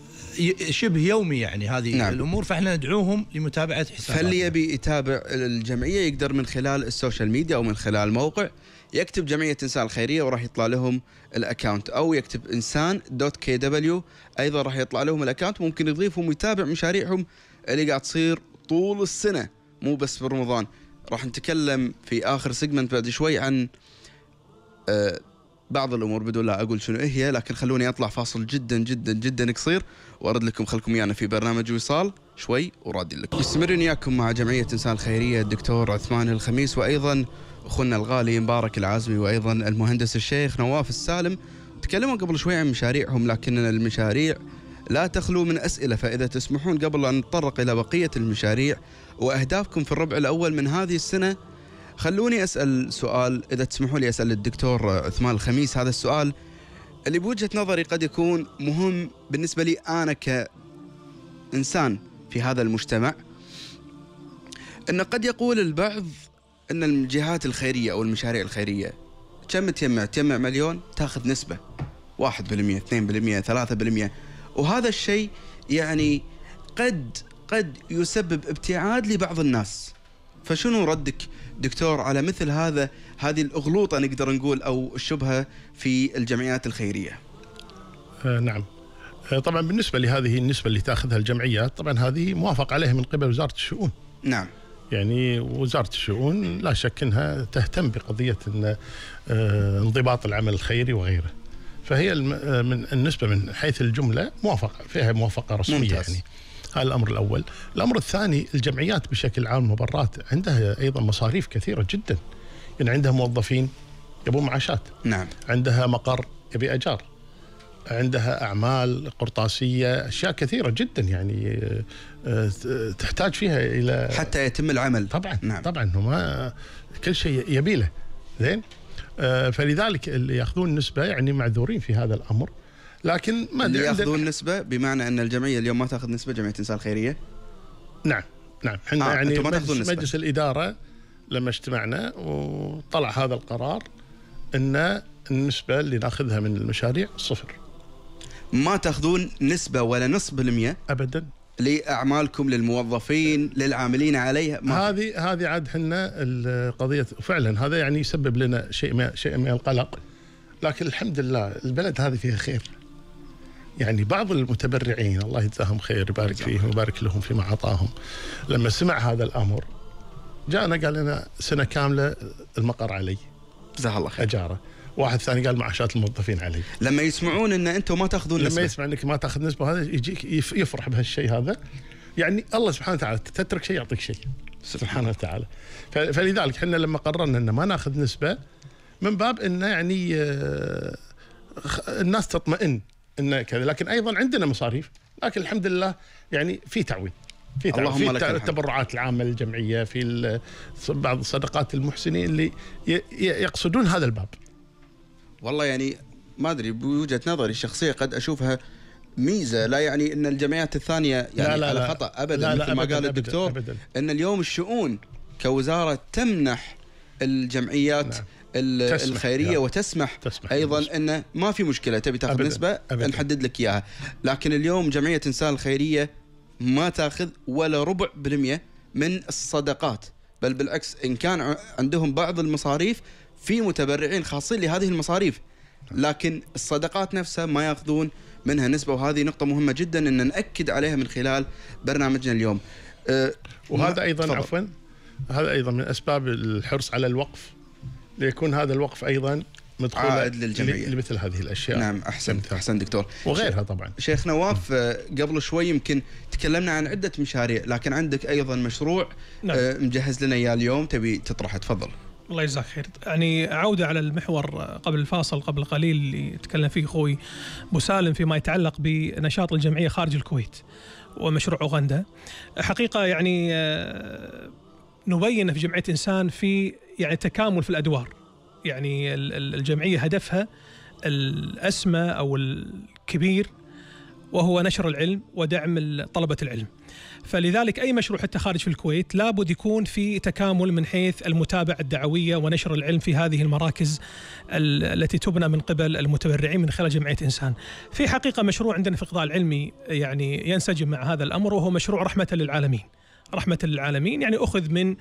شبه يومي يعني هذه نعم. الامور فاحنا ندعوهم لمتابعه حساباتنا فاللي
يبي يتابع الجمعيه يقدر من خلال السوشيال ميديا او من خلال موقع يكتب جمعيه انسان الخيريه وراح يطلع لهم الاكونت او يكتب انسان دوت كي دبليو ايضا راح يطلع لهم الاكونت ممكن يضيفهم ويتابع مشاريعهم اللي قاعد تصير طول السنه مو بس برمضان راح نتكلم في اخر سيجمنت بعد شوي عن آه، بعض الامور بدون لا اقول شنو إيه هي لكن خلوني اطلع فاصل جدا جدا جدا قصير وارد لكم خلكم ويانا في برنامج وصال شوي ورادي لكم. مستمرين وياكم مع جمعيه انسان الخيريه الدكتور عثمان الخميس وايضا اخونا الغالي مبارك العازمي وايضا المهندس الشيخ نواف السالم تكلموا قبل شوي عن مشاريعهم لكن المشاريع لا تخلو من اسئله فاذا تسمحون قبل ان نتطرق الى بقيه المشاريع واهدافكم في الربع الاول من هذه السنه خلوني اسال سؤال اذا تسمحوا لي اسال الدكتور عثمان الخميس هذا السؤال اللي بوجهه نظري قد يكون مهم بالنسبه لي انا كانسان في هذا المجتمع ان قد يقول البعض ان الجهات الخيريه او المشاريع الخيريه كم تجمع؟ تجمع مليون تاخذ نسبه 1% 2% 3% وهذا الشيء يعني قد قد يسبب ابتعاد لبعض الناس فشنو ردك دكتور على مثل هذا هذه الاغلوطه نقدر نقول او الشبهه في الجمعيات الخيريه
آه نعم آه طبعا بالنسبه لهذه النسبه اللي تاخذها الجمعيات طبعا هذه موافق عليها من قبل وزاره الشؤون نعم يعني وزاره الشؤون لا شك انها تهتم بقضيه إن آه، انضباط العمل الخيري وغيره. فهي آه، من النسبه من حيث الجمله موافقه فيها موافقه رسميه ممتاز. يعني. هذا الامر الاول، الامر الثاني الجمعيات بشكل عام المبرات عندها ايضا مصاريف كثيره جدا. يعني عندها موظفين يبون معاشات. نعم. عندها مقر يبي اجار. عندها اعمال قرطاسيه اشياء كثيره جدا يعني آه، آه، تحتاج فيها الى حتى يتم العمل طبعا نعم. طبعا هما كل شيء يبيله زين آه، فلذلك اللي ياخذون نسبه يعني معذورين في هذا الامر لكن ما اللي ياخذون
نسبه بمعنى ان الجمعيه اليوم ما تاخذ نسبه جمعيه انسان خيريه
نعم نعم احنا آه يعني مجلس, مجلس الاداره لما اجتمعنا وطلع هذا القرار ان النسبه اللي ناخذها من المشاريع صفر
ما تاخذون نسبه ولا نصف بالمئه ابدا لاعمالكم للموظفين للعاملين عليها
هذه هذه عاد احنا قضيه فعلا هذا يعني يسبب لنا شيء ما شيء من القلق لكن الحمد لله البلد هذه فيها خير يعني بعض المتبرعين الله يجزاهم خير يبارك فيهم ويبارك لهم فيما اعطاهم لما سمع هذا الامر جاءنا قال لنا سنه كامله المقر علي جزاه الله خير اجاره واحد ثاني قال معاشات الموظفين علي لما يسمعون ان انتم ما تاخذون لما نسبه لما يسمع انك ما تاخذ نسبه هذا يجيك يفرح بهالشيء هذا يعني الله سبحانه وتعالى تترك شيء يعطيك شيء سبحانه وتعالى فلذلك احنا لما قررنا ان ما ناخذ نسبه من باب انه يعني آه، الناس تطمئن انه كذا لكن ايضا عندنا مصاريف لكن الحمد لله يعني في تعويض في في التبرعات العامه للجمعيه في بعض صدقات المحسنين اللي يقصدون هذا الباب
والله يعني ما ادري بوجهه نظري الشخصيه قد اشوفها ميزه لا يعني ان الجمعيات الثانيه يعني لا لا على خطا ابدا لا لا مثل ما قال الدكتور ان اليوم الشؤون كوزاره تمنح الجمعيات نعم. الخيريه نعم. وتسمح تسمح ايضا بالنسبة. انه ما في مشكله تبي تاخذ أبداً. نسبه أبداً. نحدد لك اياها لكن اليوم جمعيه انسان الخيريه ما تاخذ ولا ربع بالميه من الصدقات بل بالعكس ان كان عندهم بعض المصاريف في متبرعين خاصين لهذه المصاريف لكن الصدقات نفسها ما ياخذون منها نسبه وهذه نقطه مهمه جدا ان ناكد عليها من خلال برنامجنا اليوم
أه وهذا ايضا فضل. عفوا هذا ايضا من اسباب الحرص على الوقف ليكون هذا الوقف ايضا مدخول عائد للجمعيه لمثل هذه الاشياء نعم احسنت
احسنت دكتور وغيرها طبعا شيخ نواف أه، قبل شوي يمكن تكلمنا عن عده مشاريع لكن عندك ايضا مشروع نعم. أه، مجهز لنا اياه اليوم تبي تطرحه تفضل
الله يجزاك خير يعني عودة على المحور قبل الفاصل قبل قليل اللي تكلم فيه أخوي بسالم فيما يتعلق بنشاط الجمعية خارج الكويت ومشروع أوغندا حقيقة يعني آه، نبين في جمعية إنسان في يعني تكامل في الأدوار يعني الجمعية هدفها الأسمى أو الكبير وهو نشر العلم ودعم طلبة العلم فلذلك أي مشروع حتى خارج في الكويت لابد يكون في تكامل من حيث المتابعة الدعوية ونشر العلم في هذه المراكز التي تبنى من قبل المتبرعين من خلال جمعية إنسان في حقيقة مشروع عندنا في القضاء العلمي يعني ينسجم مع هذا الأمر وهو مشروع رحمة للعالمين رحمة للعالمين يعني أخذ من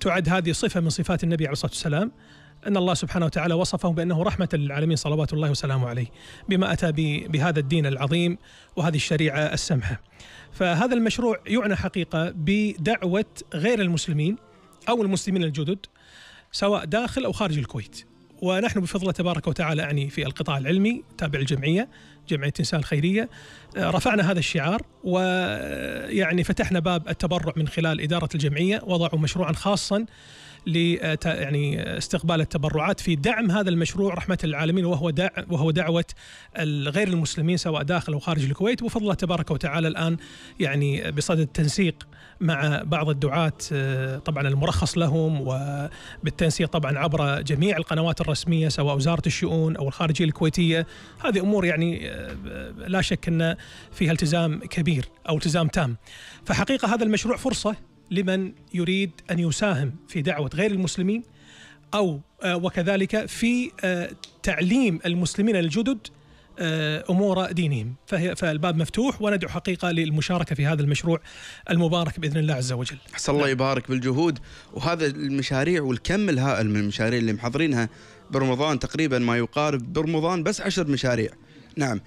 تعد هذه صفة من صفات النبي عليه الصلاة والسلام أن الله سبحانه وتعالى وصفه بأنه رحمة للعالمين صلوات الله وسلامه عليه بما أتى بهذا الدين العظيم وهذه الشريعة السمحة فهذا المشروع يعنى حقيقة بدعوة غير المسلمين أو المسلمين الجدد سواء داخل أو خارج الكويت ونحن بفضل الله تبارك وتعالى أعني في القطاع العلمي تابع الجمعية جمعية إنسان الخيرية آه، رفعنا هذا الشعار ويعني آه، فتحنا باب التبرع من خلال إدارة الجمعية وضعوا مشروعا خاصا ل آه، يعني آه، استقبال التبرعات في دعم هذا المشروع رحمه العالمين وهو دع وهو دعوه غير المسلمين سواء داخل او خارج الكويت وفضل الله تبارك وتعالى الان يعني بصدد التنسيق مع بعض الدعاة آه، طبعا المرخص لهم وبالتنسيق طبعا عبر جميع القنوات الرسمية سواء وزارة الشؤون أو الخارجية الكويتية هذه أمور يعني لا شك أن فيها التزام كبير أو التزام تام فحقيقة هذا المشروع فرصة لمن يريد ان يساهم في دعوه غير المسلمين او آه، وكذلك في آه، تعليم المسلمين الجدد آه، امور دينهم فهي فالباب مفتوح وندعو حقيقه للمشاركه في هذا المشروع المبارك باذن الله عز وجل.
احسن الله نعم. يبارك بالجهود وهذا المشاريع والكم الهائل من المشاريع اللي محضرينها برمضان تقريبا ما يقارب برمضان بس عشر مشاريع. نعم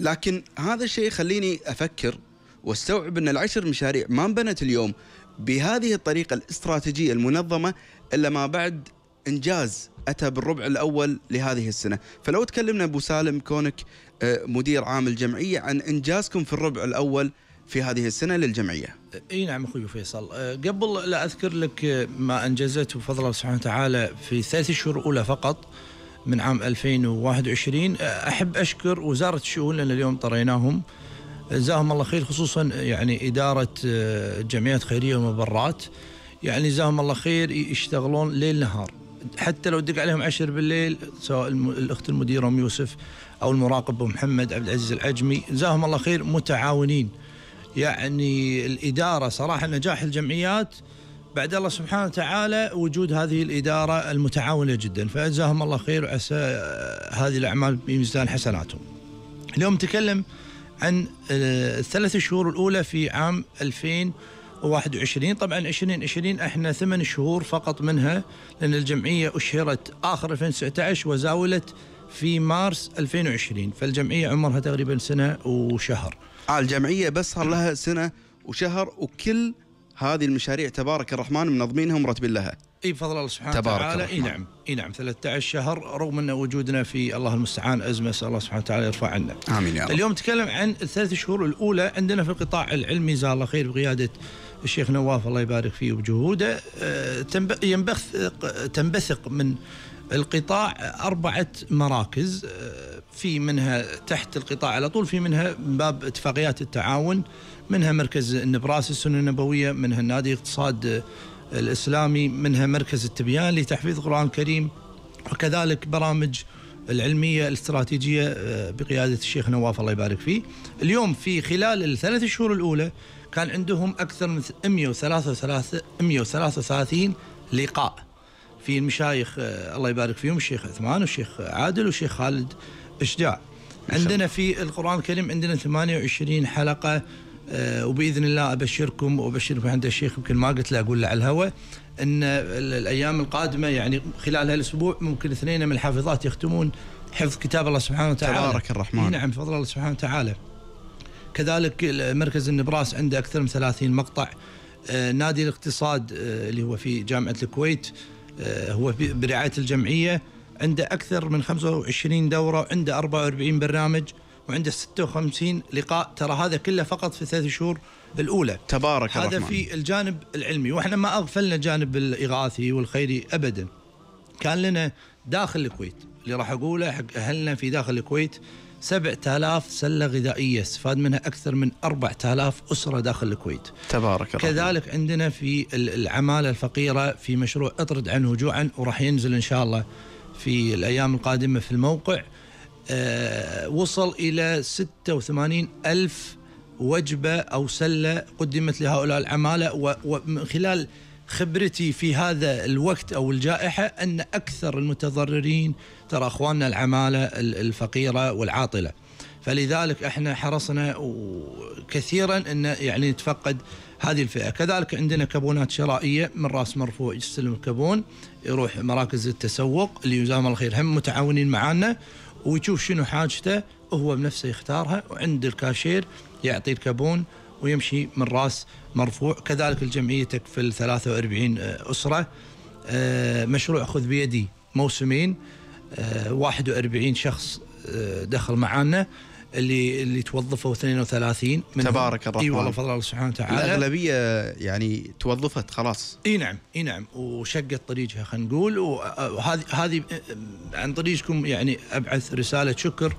لكن هذا الشيء خليني افكر واستوعب ان العشر مشاريع ما انبنت اليوم بهذه الطريقة الاستراتيجية المنظمة إلا ما بعد إنجاز أتى بالربع الأول لهذه السنة فلو تكلمنا أبو سالم كونك آه، مدير عام الجمعية عن إنجازكم في الربع الأول في هذه السنة للجمعية
اي نعم اخوي فيصل آه، قبل لا اذكر لك ما انجزته بفضل الله سبحانه وتعالى في ثلاث شهور اولى فقط من عام 2021 آه، احب اشكر وزاره الشؤون لان اليوم طريناهم جزاهم الله خير خصوصا يعني إدارة آه، جمعيات خيرية ومبرات يعني جزاهم الله خير يشتغلون ليل نهار حتى لو دق عليهم عشر بالليل سواء الأخت المديرة أم يوسف أو المراقب محمد عبد العزيز العجمي جزاهم الله خير متعاونين يعني الإدارة صراحة نجاح الجمعيات بعد الله سبحانه وتعالى وجود هذه الإدارة المتعاونة جدا فجزاهم الله خير وعسى آه، هذه الأعمال بميزان حسناتهم اليوم نتكلم عن آه، الثلاث شهور الأولى في عام 2021 طبعا 2020 احنا ثمان شهور فقط منها لأن الجمعية أشهرت آخر 2019 وزاولت في مارس 2020
فالجمعية عمرها تقريبا سنة وشهر آه الجمعية بس صار لها سنة وشهر وكل هذه المشاريع تبارك الرحمن منظمينها ومرتبين لها اي بفضل الله سبحانه تبارك وتعالى اي نعم
اي نعم 13 شهر رغم ان وجودنا في الله المستعان ازمه اسال الله سبحانه وتعالى يرفع عنا. امين يا رب. اليوم نتكلم عن الثلاث شهور الاولى عندنا في القطاع العلمي جزاه الله خير بقياده الشيخ نواف الله يبارك فيه وبجهوده آه، ينبثق تنبثق من القطاع أربعة مراكز آه، في منها تحت القطاع على طول في منها باب اتفاقيات التعاون منها مركز النبراس السنة النبوية منها نادي اقتصاد الإسلامي منها مركز التبيان لتحفيظ القرآن الكريم وكذلك برامج العلمية الاستراتيجية آه، بقيادة الشيخ نواف الله يبارك فيه اليوم في خلال الثلاث شهور الأولى كان عندهم أكثر من 133 133 لقاء في المشايخ آه، الله يبارك فيهم الشيخ عثمان والشيخ عادل والشيخ خالد إشجاع عندنا في القرآن الكريم عندنا 28 حلقة آه، وباذن الله ابشركم وابشر عند الشيخ يمكن ما قلت له اقول له على الهواء ان الايام القادمه يعني خلال هالاسبوع ممكن اثنين من الحافظات يختمون حفظ كتاب الله سبحانه وتعالى تبارك الرحمن نعم بفضل الله سبحانه وتعالى كذلك مركز النبراس عنده اكثر من 30 مقطع آه، نادي الاقتصاد آه، اللي هو في جامعه الكويت هو برعايه الجمعيه عنده اكثر من 25 دوره عنده 44 برنامج وعنده 56 لقاء ترى هذا كله فقط في الثلاث شهور الاولى
تبارك هذا الرحمن.
في الجانب العلمي واحنا ما اغفلنا الجانب الاغاثي والخيري ابدا كان لنا داخل الكويت اللي راح اقوله حق اهلنا في داخل الكويت 7000 سله غذائيه استفاد منها اكثر من 4000 اسره داخل الكويت. تبارك الله. كذلك الرحمن. عندنا في العماله الفقيره في مشروع اطرد عنه جوعا وراح ينزل ان شاء الله في الايام القادمه في الموقع آه، وصل إلى 86 ألف وجبة أو سلة قدمت لهؤلاء العمالة ومن خلال خبرتي في هذا الوقت أو الجائحة أن أكثر المتضررين ترى أخواننا العمالة الفقيرة والعاطلة فلذلك احنا حرصنا كثيرا ان يعني نتفقد هذه الفئه، كذلك عندنا كابونات شرائيه من راس مرفوع يستلم الكابون يروح مراكز التسوق اللي جزاهم الله خير هم متعاونين معنا ويشوف شنو حاجته وهو بنفسه يختارها وعند الكاشير يعطي الكابون ويمشي من راس مرفوع كذلك الجمعية تكفل 43 آه، أسرة آه، مشروع خذ بيدي موسمين 41 آه، شخص دخل معانا اللي اللي توظفوا 32 من تبارك الرحمن اي والله فضل الله سبحانه وتعالى
الاغلبيه يعني توظفت خلاص
اي نعم اي نعم وشقت طريقها خلينا نقول وهذه هذه عن طريقكم يعني ابعث رساله شكر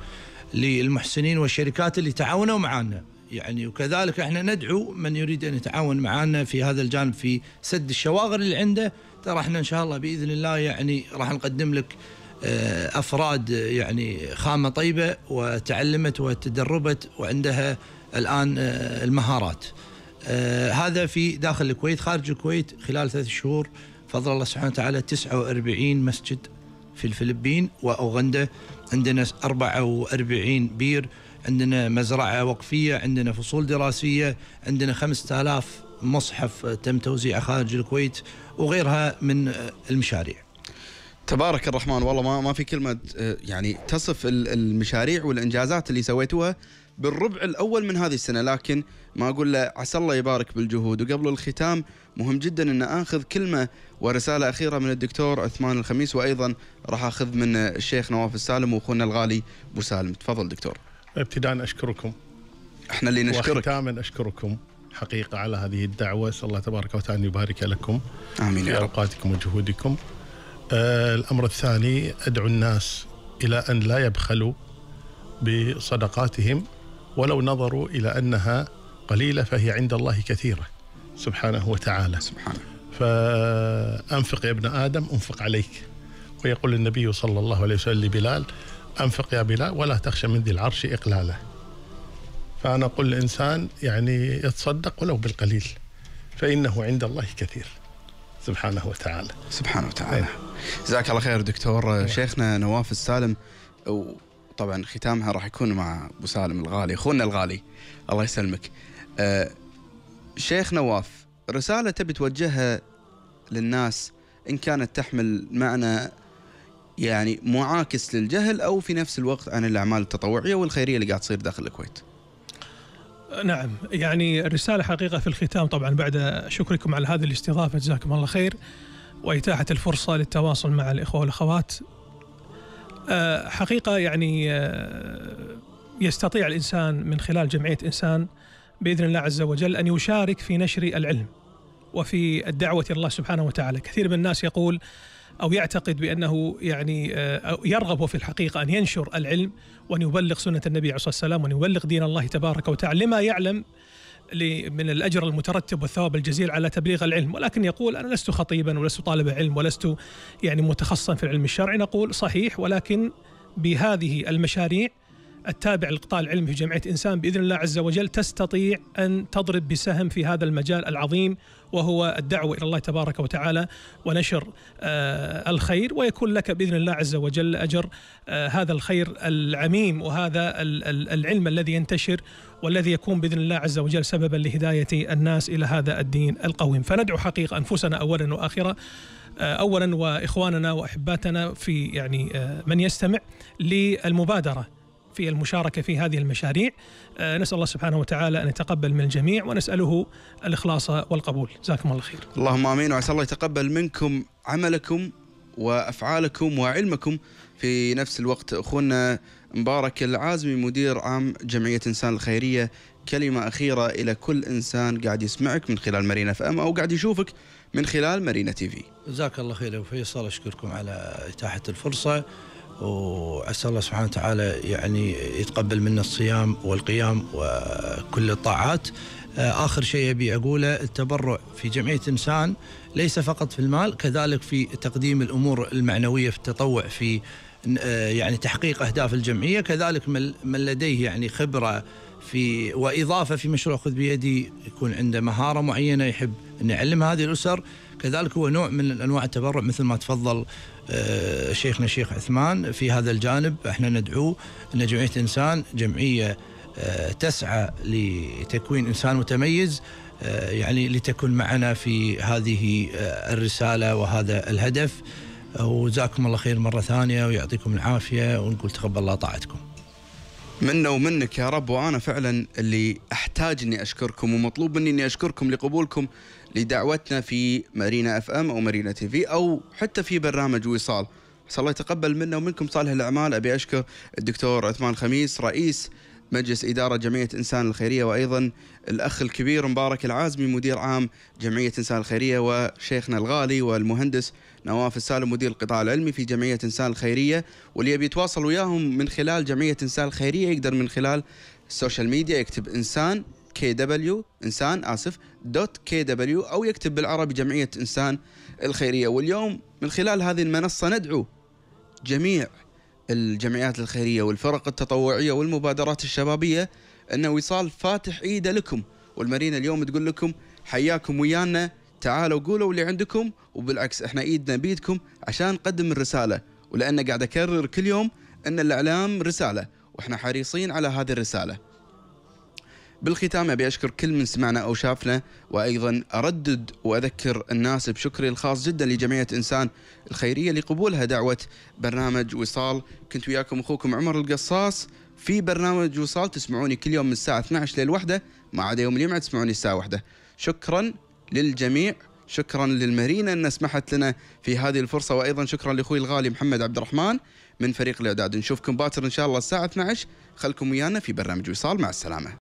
للمحسنين والشركات اللي تعاونوا معنا يعني وكذلك احنا ندعو من يريد ان يتعاون معنا في هذا الجانب في سد الشواغر اللي عنده ترى احنا ان شاء الله باذن الله يعني راح نقدم لك آه، افراد يعني خامه طيبه وتعلمت وتدربت وعندها الان آه، المهارات. آه، هذا في داخل الكويت، خارج الكويت خلال ثلاث شهور فضل الله سبحانه وتعالى 49 مسجد في الفلبين واوغندا، عندنا 44 بير، عندنا مزرعه وقفيه، عندنا فصول دراسيه، عندنا 5000 مصحف تم توزيعه خارج الكويت وغيرها من المشاريع.
تبارك الرحمن والله ما ما في كلمه آه، يعني تصف المشاريع والانجازات اللي سويتوها بالربع الاول من هذه السنه لكن ما اقول له عسى الله يبارك بالجهود وقبل الختام مهم جدا ان اخذ كلمه ورساله اخيره من الدكتور عثمان الخميس وايضا راح اخذ من الشيخ نواف السالم واخونا الغالي ابو سالم تفضل
دكتور ابتداء اشكركم احنا اللي نشكرك وختاما اشكركم حقيقه على هذه الدعوه اسال الله تبارك وتعالى ان يبارك لكم امين في اوقاتكم وجهودكم آه، الأمر الثاني أدعو الناس إلى أن لا يبخلوا بصدقاتهم ولو نظروا إلى أنها قليلة فهي عند الله كثيرة سبحانه وتعالى سبحانه فأنفق يا ابن آدم أنفق عليك ويقول النبي صلى الله عليه وسلم لبلال أنفق يا بلال ولا تخشى من ذي العرش إقلاله فأنا أقول الإنسان يعني يتصدق ولو بالقليل فإنه عند الله كثير سبحانه وتعالى سبحانه وتعالى إيه.
جزاك الله خير دكتور شيخنا نواف السالم وطبعا ختامها راح يكون مع ابو سالم الغالي اخونا الغالي الله يسلمك آه، شيخ نواف رساله تبي توجهها للناس ان كانت تحمل معنى يعني معاكس للجهل او في نفس الوقت عن الاعمال التطوعيه والخيريه اللي قاعد تصير داخل الكويت.
نعم يعني الرساله حقيقه في الختام طبعا بعد شكركم على هذه الاستضافه جزاكم الله خير. وإتاحة الفرصة للتواصل مع الإخوة والأخوات آه، حقيقة يعني آه، يستطيع الإنسان من خلال جمعية إنسان بإذن الله عز وجل أن يشارك في نشر العلم وفي الدعوة إلى الله سبحانه وتعالى كثير من الناس يقول أو يعتقد بأنه يعني آه، يرغب في الحقيقة أن ينشر العلم وأن يبلغ سنة النبي عليه الصلاة والسلام وأن يبلغ دين الله تبارك وتعالى لما يعلم من الأجر المترتب والثواب الجزيل على تبليغ العلم ولكن يقول أنا لست خطيبا ولست طالب علم ولست يعني متخصصا في العلم الشرعي نقول صحيح ولكن بهذه المشاريع التابع للقطاع العلمي في جمعية إنسان بإذن الله عز وجل تستطيع أن تضرب بسهم في هذا المجال العظيم وهو الدعوة إلى الله تبارك وتعالى ونشر آه، الخير ويكون لك بإذن الله عز وجل أجر آه، هذا الخير العميم وهذا العلم الذي ينتشر والذي يكون باذن الله عز وجل سببا لهدايه الناس الى هذا الدين القويم، فندعو حقيقه انفسنا اولا واخره آه، اولا واخواننا واحباتنا في يعني من يستمع للمبادره في المشاركة في هذه المشاريع آه، نسأل الله سبحانه وتعالى أن يتقبل من الجميع ونسأله الإخلاص والقبول جزاكم الله خير
اللهم آمين وعسى الله يتقبل منكم عملكم وأفعالكم وعلمكم في نفس الوقت أخونا مبارك العازمي مدير عام جمعية إنسان الخيرية كلمة أخيرة إلى كل إنسان قاعد يسمعك من خلال مارينا اف ام أو قاعد يشوفك من خلال مارينا تي في
جزاك الله خير يا فيصل أشكركم على إتاحة الفرصة وعسى الله سبحانه وتعالى يعني يتقبل منا الصيام والقيام وكل الطاعات آه، آخر شيء أبي أقوله التبرع في جمعية إنسان ليس فقط في المال كذلك في تقديم الأمور المعنوية في التطوع في آه، يعني تحقيق أهداف الجمعية كذلك من لديه يعني خبرة في وإضافة في مشروع خذ بيدي يكون عنده مهارة معينة يحب ان يعلم هذه الأسر كذلك هو نوع من أنواع التبرع مثل ما تفضل آه، شيخنا الشيخ عثمان في هذا الجانب احنا ندعوه أن جمعية إنسان جمعية آه، تسعى لتكوين إنسان متميز آه، يعني لتكون معنا في هذه الرسالة وهذا الهدف وجزاكم الله خير مرة ثانية ويعطيكم العافية ونقول تقبل الله طاعتكم
منا ومنك يا رب وانا فعلا اللي احتاج اني اشكركم ومطلوب مني اني اشكركم لقبولكم لدعوتنا في مارينا اف ام او مارينا تي في او حتى في برنامج وصال عسى الله يتقبل منا ومنكم صالح الاعمال ابي اشكر الدكتور عثمان خميس رئيس مجلس إدارة جمعية إنسان الخيرية وأيضا الأخ الكبير مبارك العازمي مدير عام جمعية إنسان الخيرية وشيخنا الغالي والمهندس نواف السالم مدير القطاع العلمي في جمعية إنسان الخيرية واللي يبي يتواصل وياهم من خلال جمعية إنسان الخيرية يقدر من خلال السوشيال ميديا يكتب إنسان كي دبليو انسان اسف دوت كي دبليو او يكتب بالعربي جمعيه انسان الخيريه واليوم من خلال هذه المنصه ندعو جميع الجمعيات الخيريه والفرق التطوعيه والمبادرات الشبابيه انه وصال فاتح ايده لكم والمارينا اليوم تقول لكم حياكم ويانا تعالوا قولوا اللي عندكم وبالعكس احنا ايدنا بيدكم عشان نقدم الرساله ولان قاعد اكرر كل يوم ان الاعلام رساله واحنا حريصين على هذه الرساله بالختام ابي اشكر كل من سمعنا او شافنا وايضا اردد واذكر الناس بشكري الخاص جدا لجمعيه انسان الخيريه لقبولها دعوه برنامج وصال كنت وياكم اخوكم عمر القصاص في برنامج وصال تسمعوني كل يوم من الساعه 12 للوحده ما عدا يوم الجمعه تسمعوني الساعه واحدة شكرا للجميع شكرا للمرينه ان سمحت لنا في هذه الفرصه وايضا شكرا لاخوي الغالي محمد عبد الرحمن من فريق الاعداد نشوفكم باكر ان شاء الله الساعه 12 خلكم ويانا في برنامج وصال مع السلامه